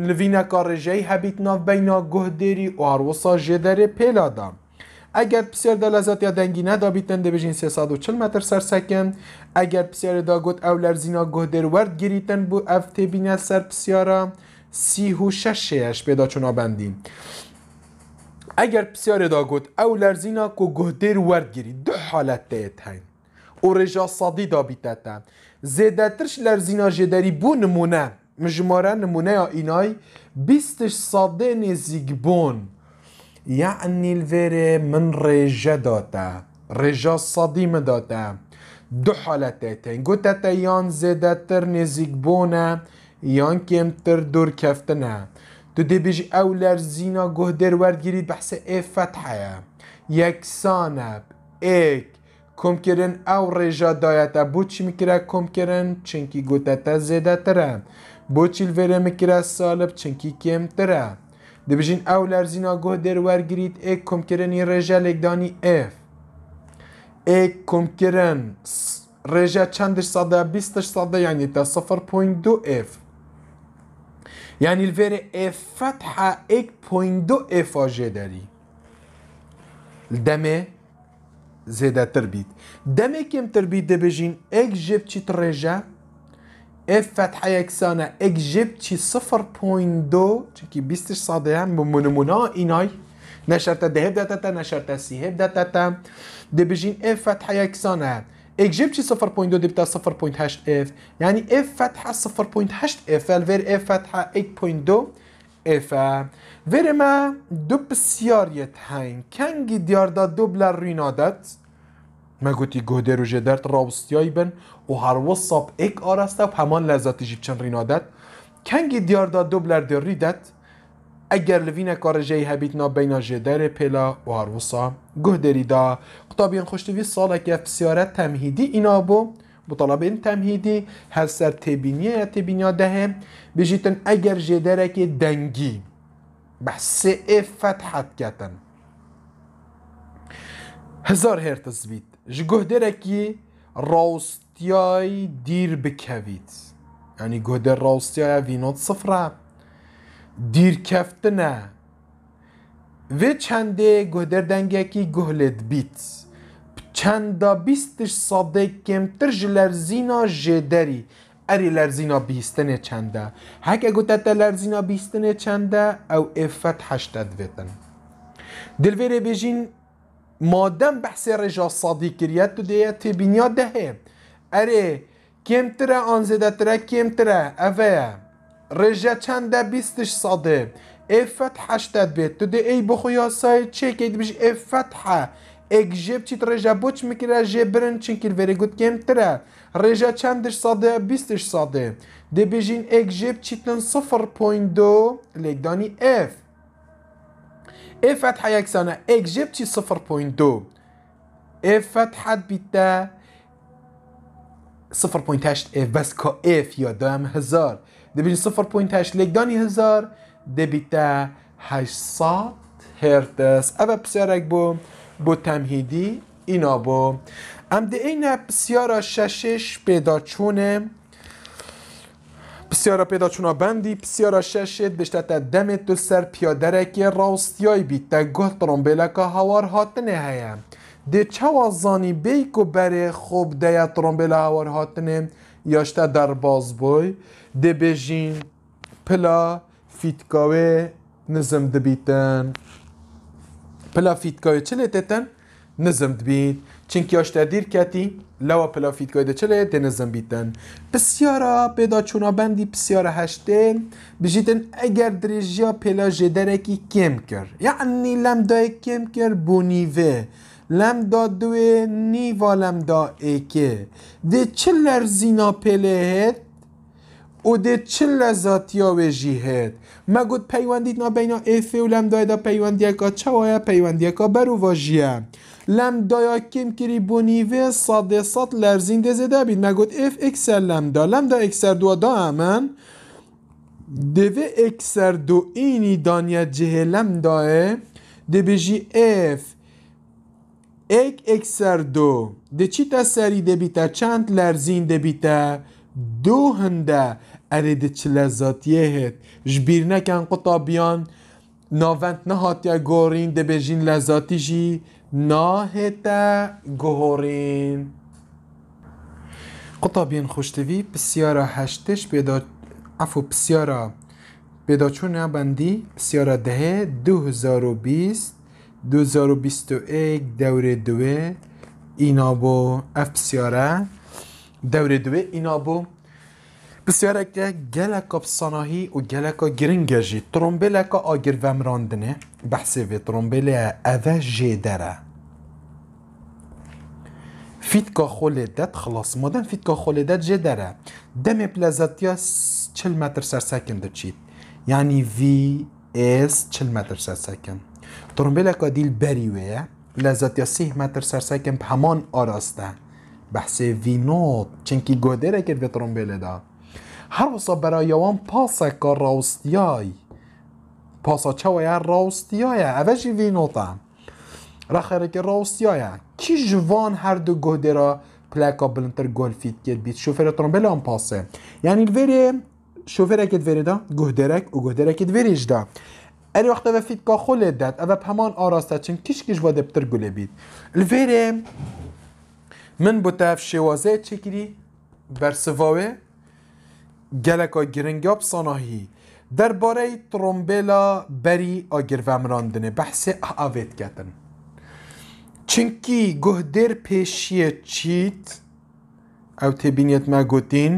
لوی نکا رجی هبیت ناو بینا گهدری و هر وصا جدره پیلا دام اگر پسیار دا لذات یا دنگی ندا بیتن بجین 340 متر سر سکن اگر پسیار دا گوت او لرزینا گوه ورد گریتن بو افتی بینه سر پسیارا سی و شش شیش پیدا چونا بندیم اگر پسیار دا گوت او لرزینا کو گوه ورد گری دو حالت دیت هین او رجا صادی دا بیتتا زیده ترش لرزینا جدری بو نمونه مجموره نمونه یا اینای بیستش صاده نزیگ بون یعنی الوره من رژه داتا رژه صدیم داتا دو حالت گوته تا یان زیده تر نزیک بونه یان تر دور کفتنه تو دی بیجی اولر زینا گوه در ورد گیرید بحث ای فتحه یک سانب ایک کم کرن او رژا دایتا بو چی میکره کم کرن چنکی تا زیده تره بو چی الوره میکره سالب چنکی کم تره دبجین او لرزینا گوه در ورگرید ایک کم کرن این رجه لگدانی ایف ایک کم کرن رجه چندش ساده بیستش ساده یعنی تا صفر پویند دو ایف یعنی الویر ایف فتحه ایک پویند دو ایف آجه داری دمه زیده تربید دمه کم تربید دبجین ایک جب چی رجه اف فتحه یکسانه اک چی صفر پوین دو چکی بیستش ساده هم به منمونا اینای نشرت ده هب دتتا نشرت سی هب دتتا ده بجین اف فتحه یکسانه اک چی صفر پوین دو دیبتا صفر پوین هشت اف یعنی اف فتحه صفر پوین هشت اف الور اف فتحه اک پوین دو اف ور ما دو بسیاریت یه کنگی دیار دا دو بلر روی نادت مگوتی گوه درو جدرت راوستی هایی بن و هر وصاب ایک آرسته و همان لذاتی جیب چند کنگ داد کنگی دیار اگر لفینه کار جای هبیت بین جدر پلا و هر وصاب گوه دری دا این خوشتوی سال اکی تمهیدی اینا بو مطالبه این تمهیدی هل سر تبینیه یا تبینیه ده بجیتن اگر جدر اکی دنگی بحث ای فتحت کتن هزار هرتز بیت جهدر اکی راستی دیر بکوید یعنی جهدر راستیای های وینات صفر دیر کفتنه و چند جهدر دنگ اکی جهلت بیت چند بیستش ساده کم تر جلر زینا جدری اری لرزینا بیستنه چنده هک اگو تتا لرزینا بیستنه چنده او افت حشتد ویتن دلویره بیجین مادم بحث رجا صادی کریت تو دیگه تبینیا دهه اره تره، آن زده تره کم تره، اوه رجا چنده بیستش صاده افت حشتت بید تو دی ای بخویا سای چه که بیش افتحه اگ جب چیت رجا بوچ میکره جبرن چین کل وری گود تره. رجا چندش صاده بیستش صاده دی بیجین اگ جب چیتن صفر پوین دو لگدانی اف فتحه فتح يكسانة اكجبتي 0.2 ا فتحه بيتا 0.8 F بس كا F یا دام هزار دبینی 0.8 لگدانی هزار دبیتا 800 هرتز اوه بسیارک بو بو تمهیدی اینا بو ام دی این بسیارا ششش پیدا پسیارا پیدا بندی پسیارا ششید دشتا تا دم تو سر راستی راستیای بید تا گه که هوار هاتنه هیم ده چوا بی بیکو بره خوب ده ترمبیل هوار هاتنه یاشتا در باز بوی ده بجین پلا فیتکاوی نزم دبیتن پلا فیتکاوی چلی تتن نزم دبید Çünki yaşda دیر کتی لوا پلافیت گایده چله دنزم بیتن بسیارا پیدا چونا بندی بسیارا هشته بجیتن اگر درجیا پلا جدرکی کم کر یعنی لم دای کم کر بونیوه لم دا دوی نیوا لم دا ایکه ده چلر زینا پله هد و ده چل ها و جیهد ما گود پیوندید نا بینا ایفه و لم دای دا اکا چوایا اکا برو واجیه لم دا یا کم کری بونی و ساده سات لرزین دزه ده بید من اف اکسر لم دا لم دا اکسر دو دا امن دو اکسر دو اینی دانیا جه لم دا بجی اف ایک اکسر دو ده چی تا سری چند لرزین ده بیتا دو هنده اره دو چل زاتیه هد جبیر نکن قطابیان نه گورین ده بجین لذاتی جی ناهێتە گۆڕین قطابین خوشتوی هزار و بیست دو هزار و بیست و ایک 2020 2021 اینا بو اف بسیارا دور دوه اینا بو بسیار اگه گلک ها و گلک ها گرنگه ترومبیل که آگر ومراندنه بحثه به ترومبیل ها اوه جی فیت که خوله دت خلاص مادن فیت که خوله دت جی دمی پلازاتی ها چل متر سر سکن در چید یعنی وی ایس چل متر سر سکن ترومبیل که دیل بریوه ها پلازاتی ها سیه متر سر سکن به همان آراسته بحثه وی نوت چنکی گودره کرد به ترومبیل ها هر وصا برای اوان پاسا که راستیای های پاسا چه ویا راستی وی نوتا را خیره که راستی های کی جوان هر دو گه را پلاکا بلندتر گل فید گید بید شوفر اتران بله یعنی الویره شوفر اکید ویره دا گه درک و گه درک دا این وقت اوه فید که خول داد اوه پمان آراسته چن کیش کیش واده بتر گل بید الویره من بوده شوازه چکری بر گلکا گرنگاب ساناهی در باره ترومبلا بری آگروامراندنه بحث آوید گتن چنکی گهدر پیشی چیت او تبینیت ما گوتین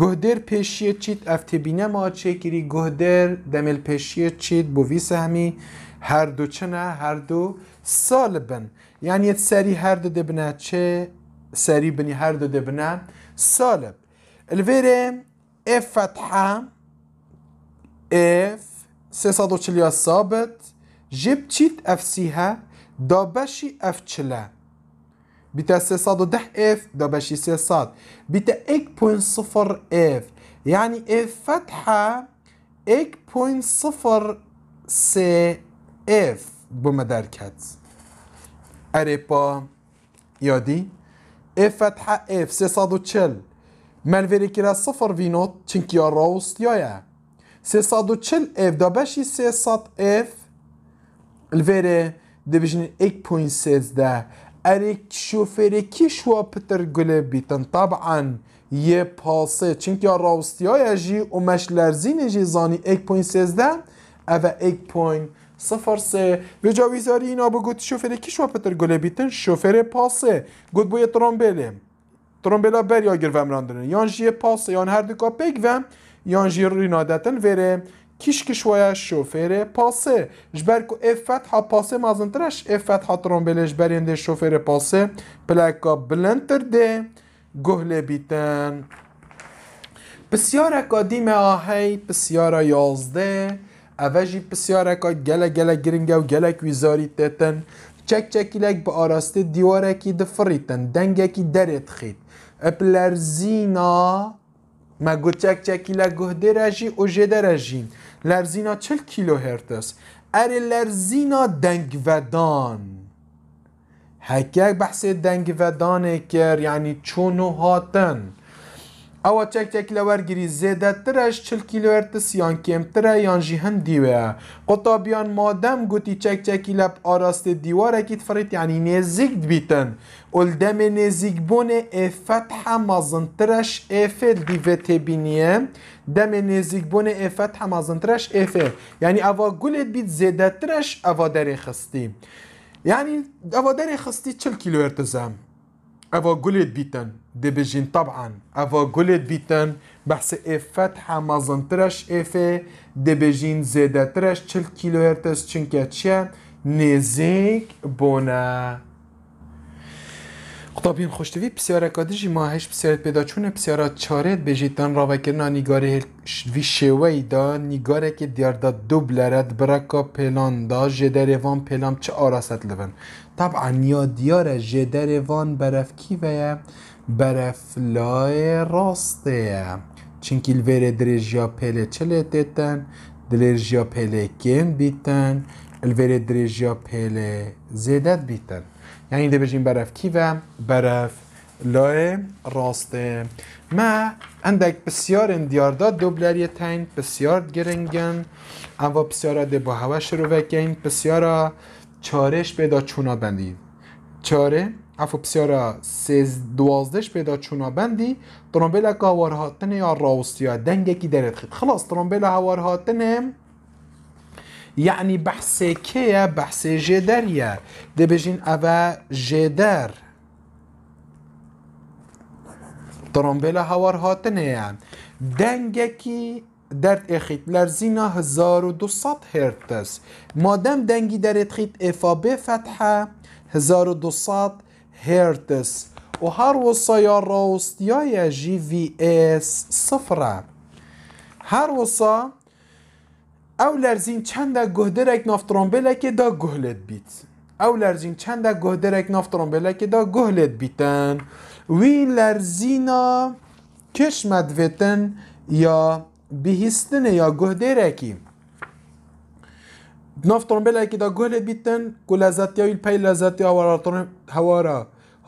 گهدر پیشی چیت اف تبینه ما چه کری گهدر دمیل پیشی چیت ویسه همی هر دو چنه هر دو سالبن یعنی سری هر دو دبنه چه سری بنی هر دو دبنه سالب الویره اف فتحة اف سي صابت جيب تشيت اف سيها داباشي اف تشلا بتا سي صادو دح اف داباشي سي صاد بتا ايك بوين صفر اف يعني اف فتحة ايك بوين صفر سي اف بمدار كات اريبا يودي اف فتحة اف سي صادو تشل منورێکیرا سفر وینۆت چنکیە ڕاوستیایە. 340 F دا بەشی 300 F لێرێ دەبژن 1.3 ئەرێک شوفێرێکی شووە پتر گولێ بیتن تابعاان یە پاسێ چنکیە ڕاوستیایە ژی و مەش لەرزینێژی زانی 1.3 ئەە 1. سفرسه به جاویزاری اینا بگوت شوفره کی شوفر گله بیتن شوفر پاسه باید بوی ترامبلم ترومبلا بر یا گر راندن. یانجی پاس یا هر دو کا بگ یانجی روی نادتن وره کیش کشواه شوفر پاسه جبر کو افت ها پاس مازنترش افت ها ترومبلش برینده شوفر پاسه پلاکا بلنتر ده گهل بیتن. بسیار کادیم آهی بسیار یازده. اوجی بسیار گله گله گرنگه و گله کویزاری تتن. چک چکی به با آرسته دیواره کی دفریتن دنگه کی خیت اپلرزینا ما گوچک چکیلا گوه درجی و جه درجین لرزینا چل کیلو هرتس ار لرزینا دنگ ودان هکه بحث دنگ ودانه کر یعنی چونو هاتن او چک چک گری زیده ترش چل کیلو ارتس یان کم تره یان جی هم دیوه قطابیان مادم گوتی چک چکی لب آراست دیواره کیت فرید یعنی نزیگ بیتن الدم نزیک بون افت حمازن ترش افل دی بینیه دم نزیک بون افت حمازن ترش افه یعنی اوا گلت بیت زیده ترش اوا داری خستی یعنی اوا داری خستی چل کلو ارتزم گلت بیتن دی بجین طبعا اوا گلت بیتن بحث افت حمازن ترش افه دی بجین زیده ترش چل کلو ارتز چنکه نزیک بونه قطابین خوشتوی بسیار کادجی ماهش بسیار پیدا چونه پسیارا چارت بجید دان را ویشه نیگاره وی دا نیگاره که دیار دا دوبلرد برکا پلان دا جدر وان پلان چه آراست لبن طبعا یا دیار جدر وان برف کی ویه برف لای راسته چنکی الویر درجیا پله چله دیتن درجیا پله کن بیتن الویر درجیا پله زیدت بیتن یعنی دبژین برف و برف لای راسته ما اندیارداد پرسیارن دیاردا تین بسیار گرنگن ده بسیار دێ بۆ هەوە بسیار بسیار چارش بندی چاره، افو بسیار سیز دوازدش پیدا پیدا چونا ترامبیل بەندی ترۆمبیلە هاتنه یا دنگ دەنگێکی درد خیلی خلاص ترۆمبیلە هاتنه یعنی بحث کیه بحث ده بجین اوه جدر ترامبل هوار هاتنه یعن دنگکی درد اخیت لرزینا 1200 هرتز مادم دنگی در اخیت افا فتحه 1200 هرتز و هر وصا یا جی وی ایس صفره هر وصا در لەرزین گهدرک گۆدرێک نفتۆمبیلێکی دا گهلت بیت او در لەرزین چەندە گۆدرێک نفتۆمبیلێکی دا گهلت بیتن وی لرزینا کش دوێتن یا بهستن یا گوهدێرەکی نفتۆمبیلێکی دا گوهلێت بیتن گل لەزاتیاوی پی لەزاتی هەواراتۆن هوارا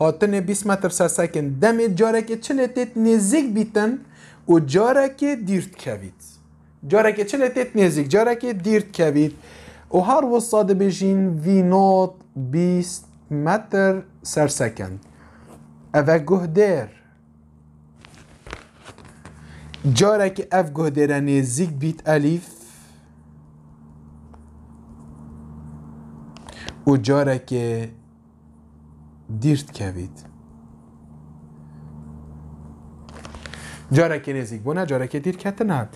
هاتن 20 متر سەرسەکن دەمێت جارێکی چلتت نزیگ بیتن و جارێکی دیرت کەویت جاره که چلی تیت نیزیک جاره که دیرد کبید او هر وصاد بجین وی نوت بیست متر سر سکند او گوه دیر جاره که اف گوه دیره نیزیک بیت الیف او جاره که دیرد کبید جارک نزیک بونه جارک دیر کت نه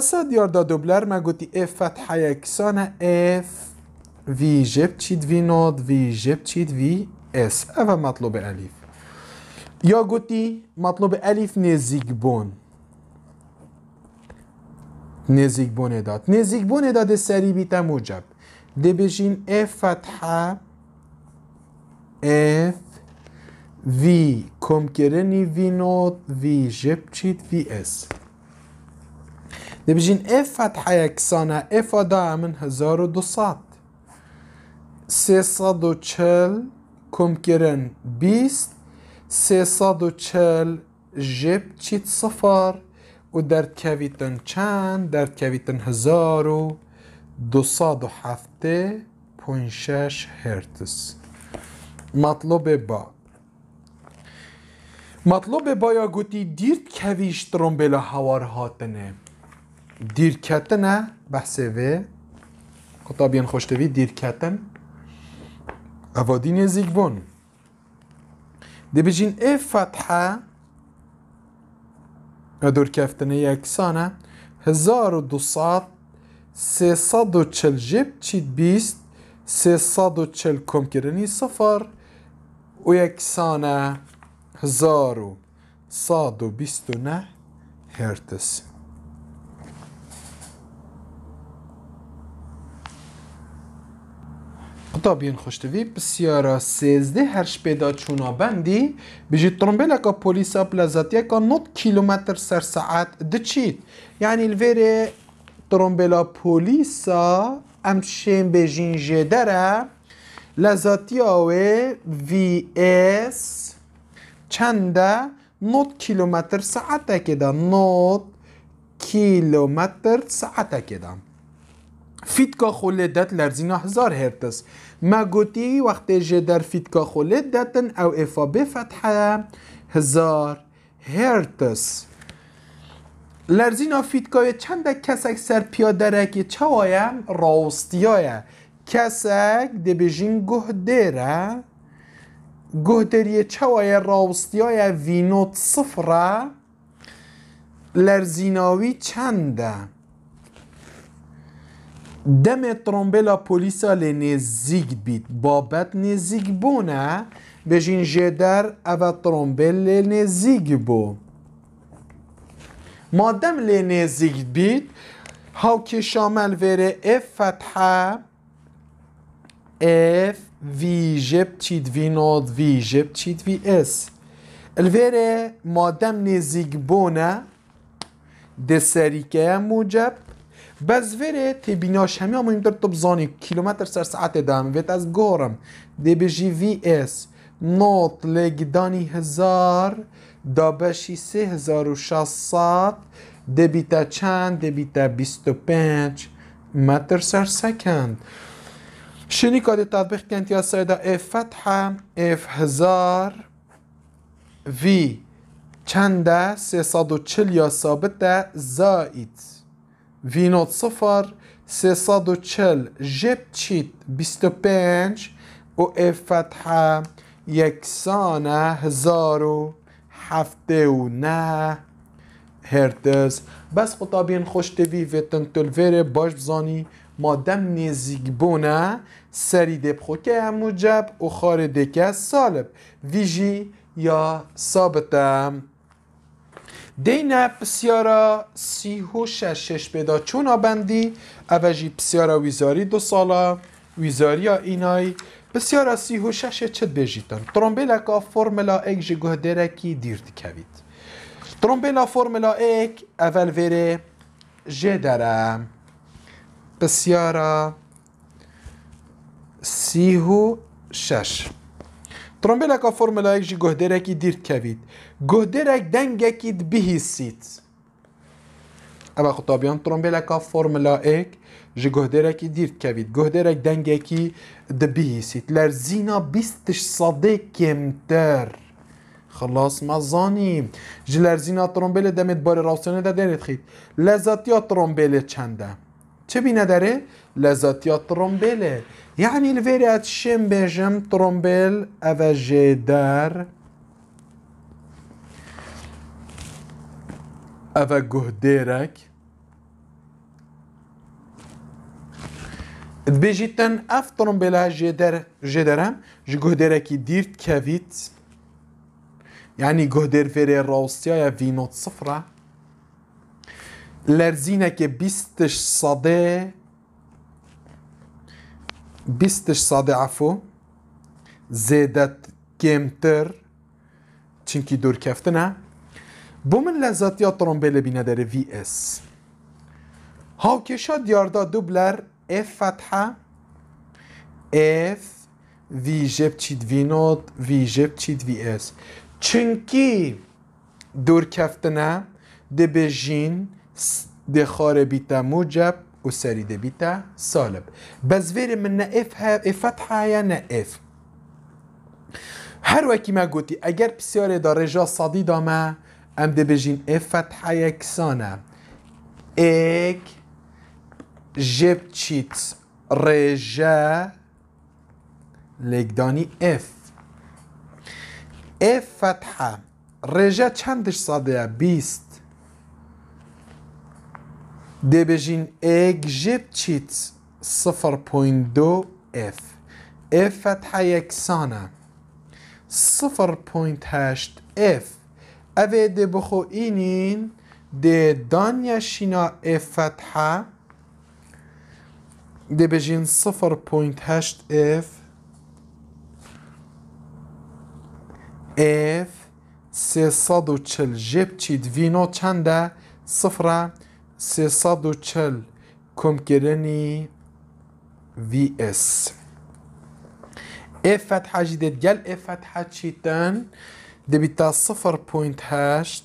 ساد یار دا دوبلر ما گوتی اف فتح یکسان اف وی جب چید وی ناد وی جب چید وی اس او مطلوب الیف یا گوتی مطلوب الیف نزیک بون نزیک بونه داد نزیک بونه داد سری بی موجب دی بجین اف فتحه اف وی وی comchereni وی جبچید وی vs نبيجين اف فتحة يكسانة اف دا من هزار و ودوسات سيصاد وشل كمكرن بيست سيصاد وشل بیست سی صفر و در کویتن چند در کویتن هزار و دو ساد و هفته پونشش هرتز مطلوب با مطلب بایا گوتی دیر کویش درون بلا حوار هاتنه دیر کتنه بحثه وی کتابیان خوشتوی دیر کتن اوادی نزیگ بون دی بجین ای فتحه ادور کفتنه یک سانه هزار و دو ساد سی ساد و چل جب چید بیست سی ساد و چل کم کرنی سفر و یک سانه 1129 هرتز قطابین خوشتوی بسیارا سیزده هرش پیدا چونا بندی بجی ترمبیل لکا پولیسا بلازات یکا نوت کیلومتر سر ساعت دچید یعنی الویر ترمبیلا پولیسا امشین بجین جدره آوه وی ایس چند نوت کیلومتر ساعته ده. نوت کیلومتر ساعته ده. فیتکا خوله دت لرزینا هزار هرتز ما گوتی وقتی جه در فیتکا خوله دتن او افا بفتحه هزار هرتز لرزینا فیتکای چند کسک سر پیاده رکی چوایم راستیایه کسک دبیجین گوه دیره گۆدەریە راستیای وینوت وینوت صفره لرزیناوی چنده دم ترۆمبێلا پۆلیسا لێ لنزیگ بیت بو نێزیک بجین جدر او ئەvە لنزیگ بو نێزیک بوو. لنزیگ مادم هاو بیت، شامل وره اف فتحه اف وی وی چید جب چید وی اس الویره مادم نزیگ بونه ده سریکه موجب بس ویره تی بیناش همی آمونیم در تو بزانی کیلومتر سر ساعت دام ویت از گارم ده بجی وی اس نوت لگدانی هزار دا سه هزار و شصت ده بیتا چند ده بیتا بیست و پنج متر سر سکند شنی کاری تطبیق کنید یا سایدا اف فتح اف هزار ساد چنده چل یا ده زائد وی نوت صفر سی ساد و چل جب چیت بیست و پنج و اف فتحه یکسانه هزار و هفته و نه هرتز بس قطابین خوش وی و تنتل ویره باش بزانی مادم نزیگ بونه săride موجب mujab u kharideke سالب Vijî یا sabit e. دینا پسیارا سی و شش شش بدا چون آبندی اوجی پسیارا ویزاری دو سالا یا اینای بسیارا سی و شش چت بجیتن اکا فرملا ایک جی درکی دیر دکوید ترومبلا فرملا ایک اول ویره جه درم بسیارا سی و شش اکا فرمولا یک جی گهدرکی دیر کوید گهدرک دنگکی بهیسید اما خطابیان اکا فرمولا یک جی گهدرکی دیر کوید گهدرک دنگکی دبهیسید لرزینا بیستش صده کمتر خلاص ما زانیم جلرزینا ترمبیل دمید بار راستانه ده دنید خید ها ترمبل چنده چه بی نداره؟ داره؟ لذاتیات ترومبله یعنی الویری يعني الفيري هاتشين بيجم ترومبيل افاجي دار افا جهديرك بيجيتن اف ترومبل ترومبيلا جدر جدرم جهديرك ديرت كافيت يعني جهدير فيري روستيا يا في وینوت صفرة که بیستش ساده بیستش عفو زیدت ئەفۆ چنکی دور کفته نه بومن من لە زاتیا تڕۆمبیل بله لە وی VS هاوکێشا دیاردا دوبلەر F-فتحە F جب چید وینۆت ویژە بچیت VS چینکی دوورکەفتنە دبجین دخار بيتا موجب وسريد بيتا سالب بس فيري من نائفها فتحة يا نائف هر وكي ما قوتي اگر بسياري دا رجا صدي دا ما ام دي بجين اف فتحة يكسانا اك رجا لگدانی اف اف فتحه رجا چندش صدیه بیست دبژین اگژبچیت 0.2 F F فتح یکسانه 0.8 F اوه ده بخو اینین ده دانیشینا F فتحه ده بجین 0.8 F F 340 جبچید وینو چنده صفره 340 کمکرنی وی اس اف جدید گل اف فتحه چیتن دبیتا 0.8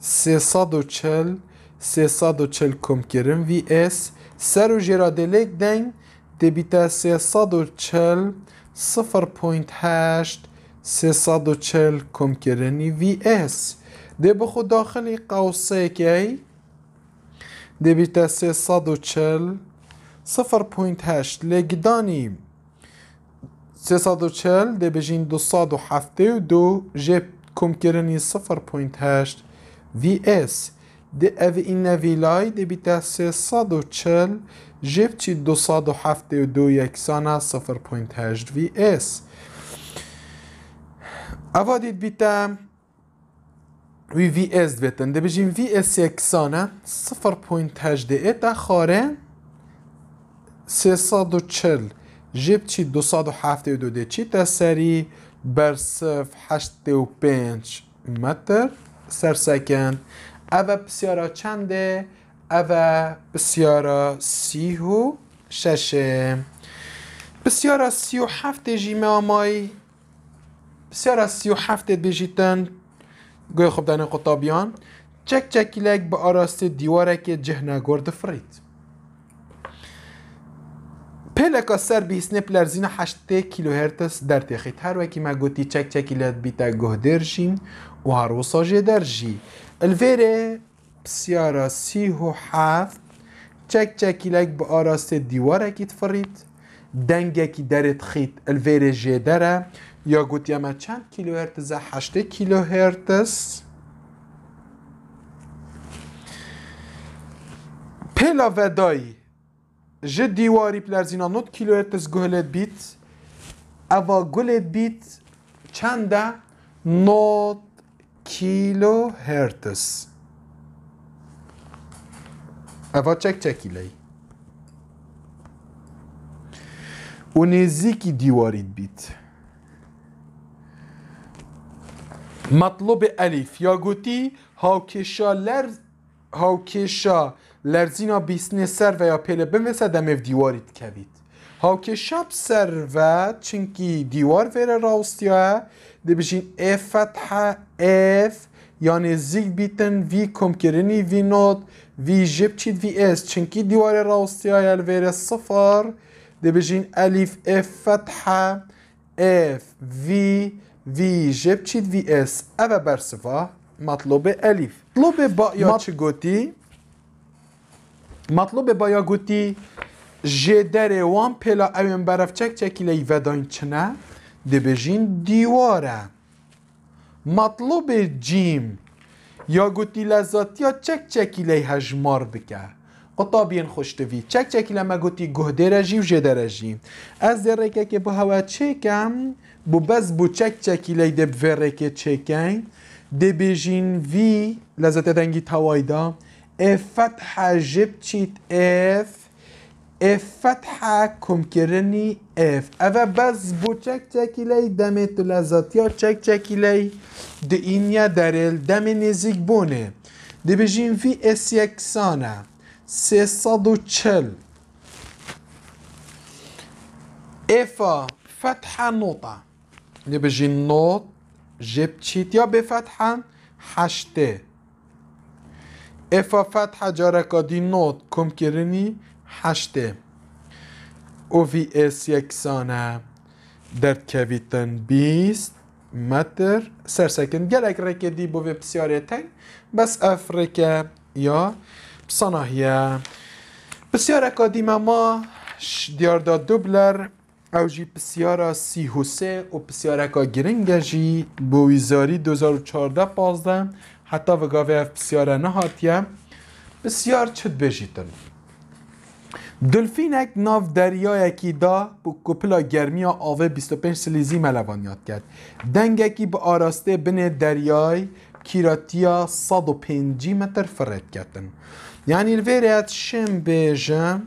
340 340 کمکرن وی اس سر و جرا دلیک دن دبیتا 340 0.8 340 کمکرنی وی اس ده بخود داخلی قوسه که دبیت 340 0.8 لگدانی 340 دبجین 272 جب کم کرنی 0.8 VS ده او این ویلای دبیت 340 جب چی 272 یکسانه 0.8 VS اوادید بیتم وی vs بیتن ده بجیم وی اس یەکسانە سی تا و 340 جیب چی 272 بر تا هشت و 5 متر سکن اوه بسیارا چنده اوه بسیارا سی و ششه بسیارا سی و جیمه آمای بسیارا سی و هفته گوی خب دانه قطابیان چک چکیلک به دیواره دیوارک جهنه گرد فرید پلکا سر بیسنه پلرزین 8 کیلو هرتز در تخید هر وکی ما گوتی چک چکیلت بیتا گه و هر وصاجه درجی الویره بسیارا سی و هفت چک چکیلک به که تفرید دنگه که درت خیت الویره جه دره یا گوتیم چند کیلو هرتز 8 کیلو هرتز پلا ودایی جه دیواری پلرزینا نوت کیلو هرتز گولت بیت اوا گولت بیت چنده نوت کیلو هرتز اوا چک چکیلی و نزیکی دیوارید بیت مطلوب الیف یا گوتی هاوکشا لرز هاوکشا لرزینا بیسنه سر و یا پیله بمسه دیواریت دیوارید بید هاوکشا بسر و چنکی دیوار ویره راستیا دی بشین اف فتحه اف یعنی زیگ بیتن وی کم کرنی وی نوت وی جب چید وی اس چنکی دیوار راستی های الویره صفر دی بشین الیف اف فتحه اف وی جب چید وی اس او برسوا مطلوب الیف مطلوب با یا چه گوتی مطلوب با یا گوتی جدر وان پلا اوین برف چک چکی لی ودان چنه بجین دیواره مطلوب جیم یا گوتی لذاتی یا چک چکی لی هجمار بکه بین خوشتوی چک چکی ما گوتی گهده رژی و جده از در که با هوا چکم بو بس بو چک چکی لی دب ورک چکن دی بیجین وی لذت دنگی توایدا افتح جب چیت اف افتح فتح کرنی اف او بس بو چک چکی لی دمت لذت چک چکی لی درل دم نزیگ بونه دی بیجین وی اس یکسانه سی چل افا فتح نقطه نبجي نوت جبچیت یا به حشتة افا فتح فتح جارکادی نوت كم هشته حشتة ایس اس سانه در کویتن بیست متر سرسکن گلک ركدي دی بو تن بس أفريكا یا یا. بسیار ماما ما دیاردا دوبلر او جی پسیارا سی حسه و پسیارکا گرنگه جی با ویزاری چارده پازده حتی و گاوه اف پسیارا نهاتیه بسیار چد بجیتن ناف دریا اکی دا با کپلا گرمی آوه 25 سلیزی ملوانیات کرد اکی با آراسته بین دریای کیراتیا 150 متر فرد کردن یعنی الویرات شم بیجم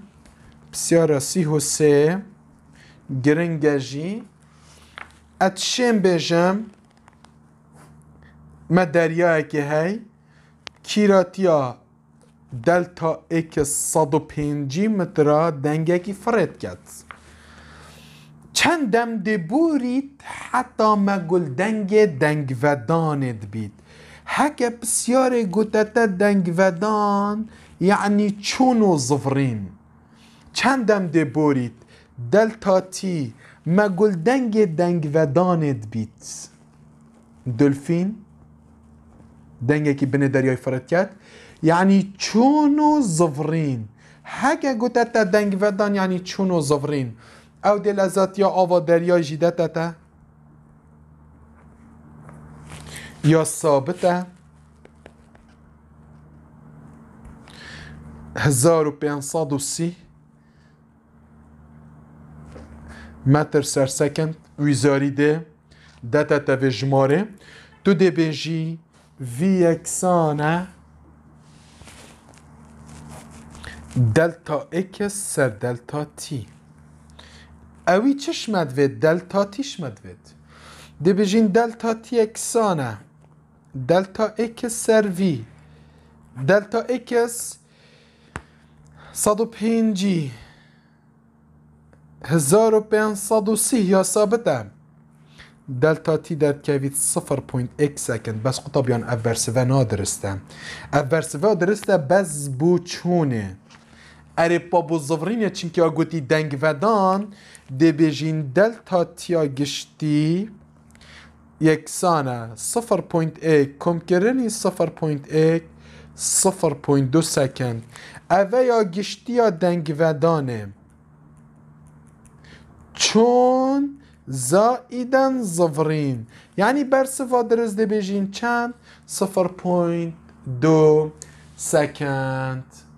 بسیار سی حسه گرنگجی ات اتشم بجم ما دریا اکی های کیراتیا دلتا اکی صد و پینجی مترا دنگه کی فرد کت چند دی بورید حتی ما گل دنگ دنگ داند بید هک بسیار گتت دنگ ودان یعنی چون و چند چندم دی بورید دلتا تی گل دنگ دنگ و داند بیت دلفین که بین دریای فرد کرد یعنی چون و زفرین هگه گوته تا دنگ و دان یعنی چون و زفرین او دل یا آوا دریای جیده تا تا یا ثابته سی متر ده ده second, uizoride, ماره تو ده tu وی اکسانه دلتا اکس سر دلتا تی اوی چش مدوید دلتا تیش مدوید ده بجین دلتا تی اکسانه دلتا اکس سر وی دلتا اکس صد و پینجی 1530 يا سابتا دلتا تي دات كافيت 0.x سكند بس قطب قطبيان افرسفا نادرستا افرسفا درستا بس بو چونه اره با بزرین چین که آگوتی دنگ ودان دی بیجین دلتا تیا گشتی یکسانه 0.1 کم کرنی 0.1 0.2 سکند اوه یا گشتی یا دنگ ودانه چون زائدن زفرین یعنی بر صفا درست بجین چند صفر پویند دو سکند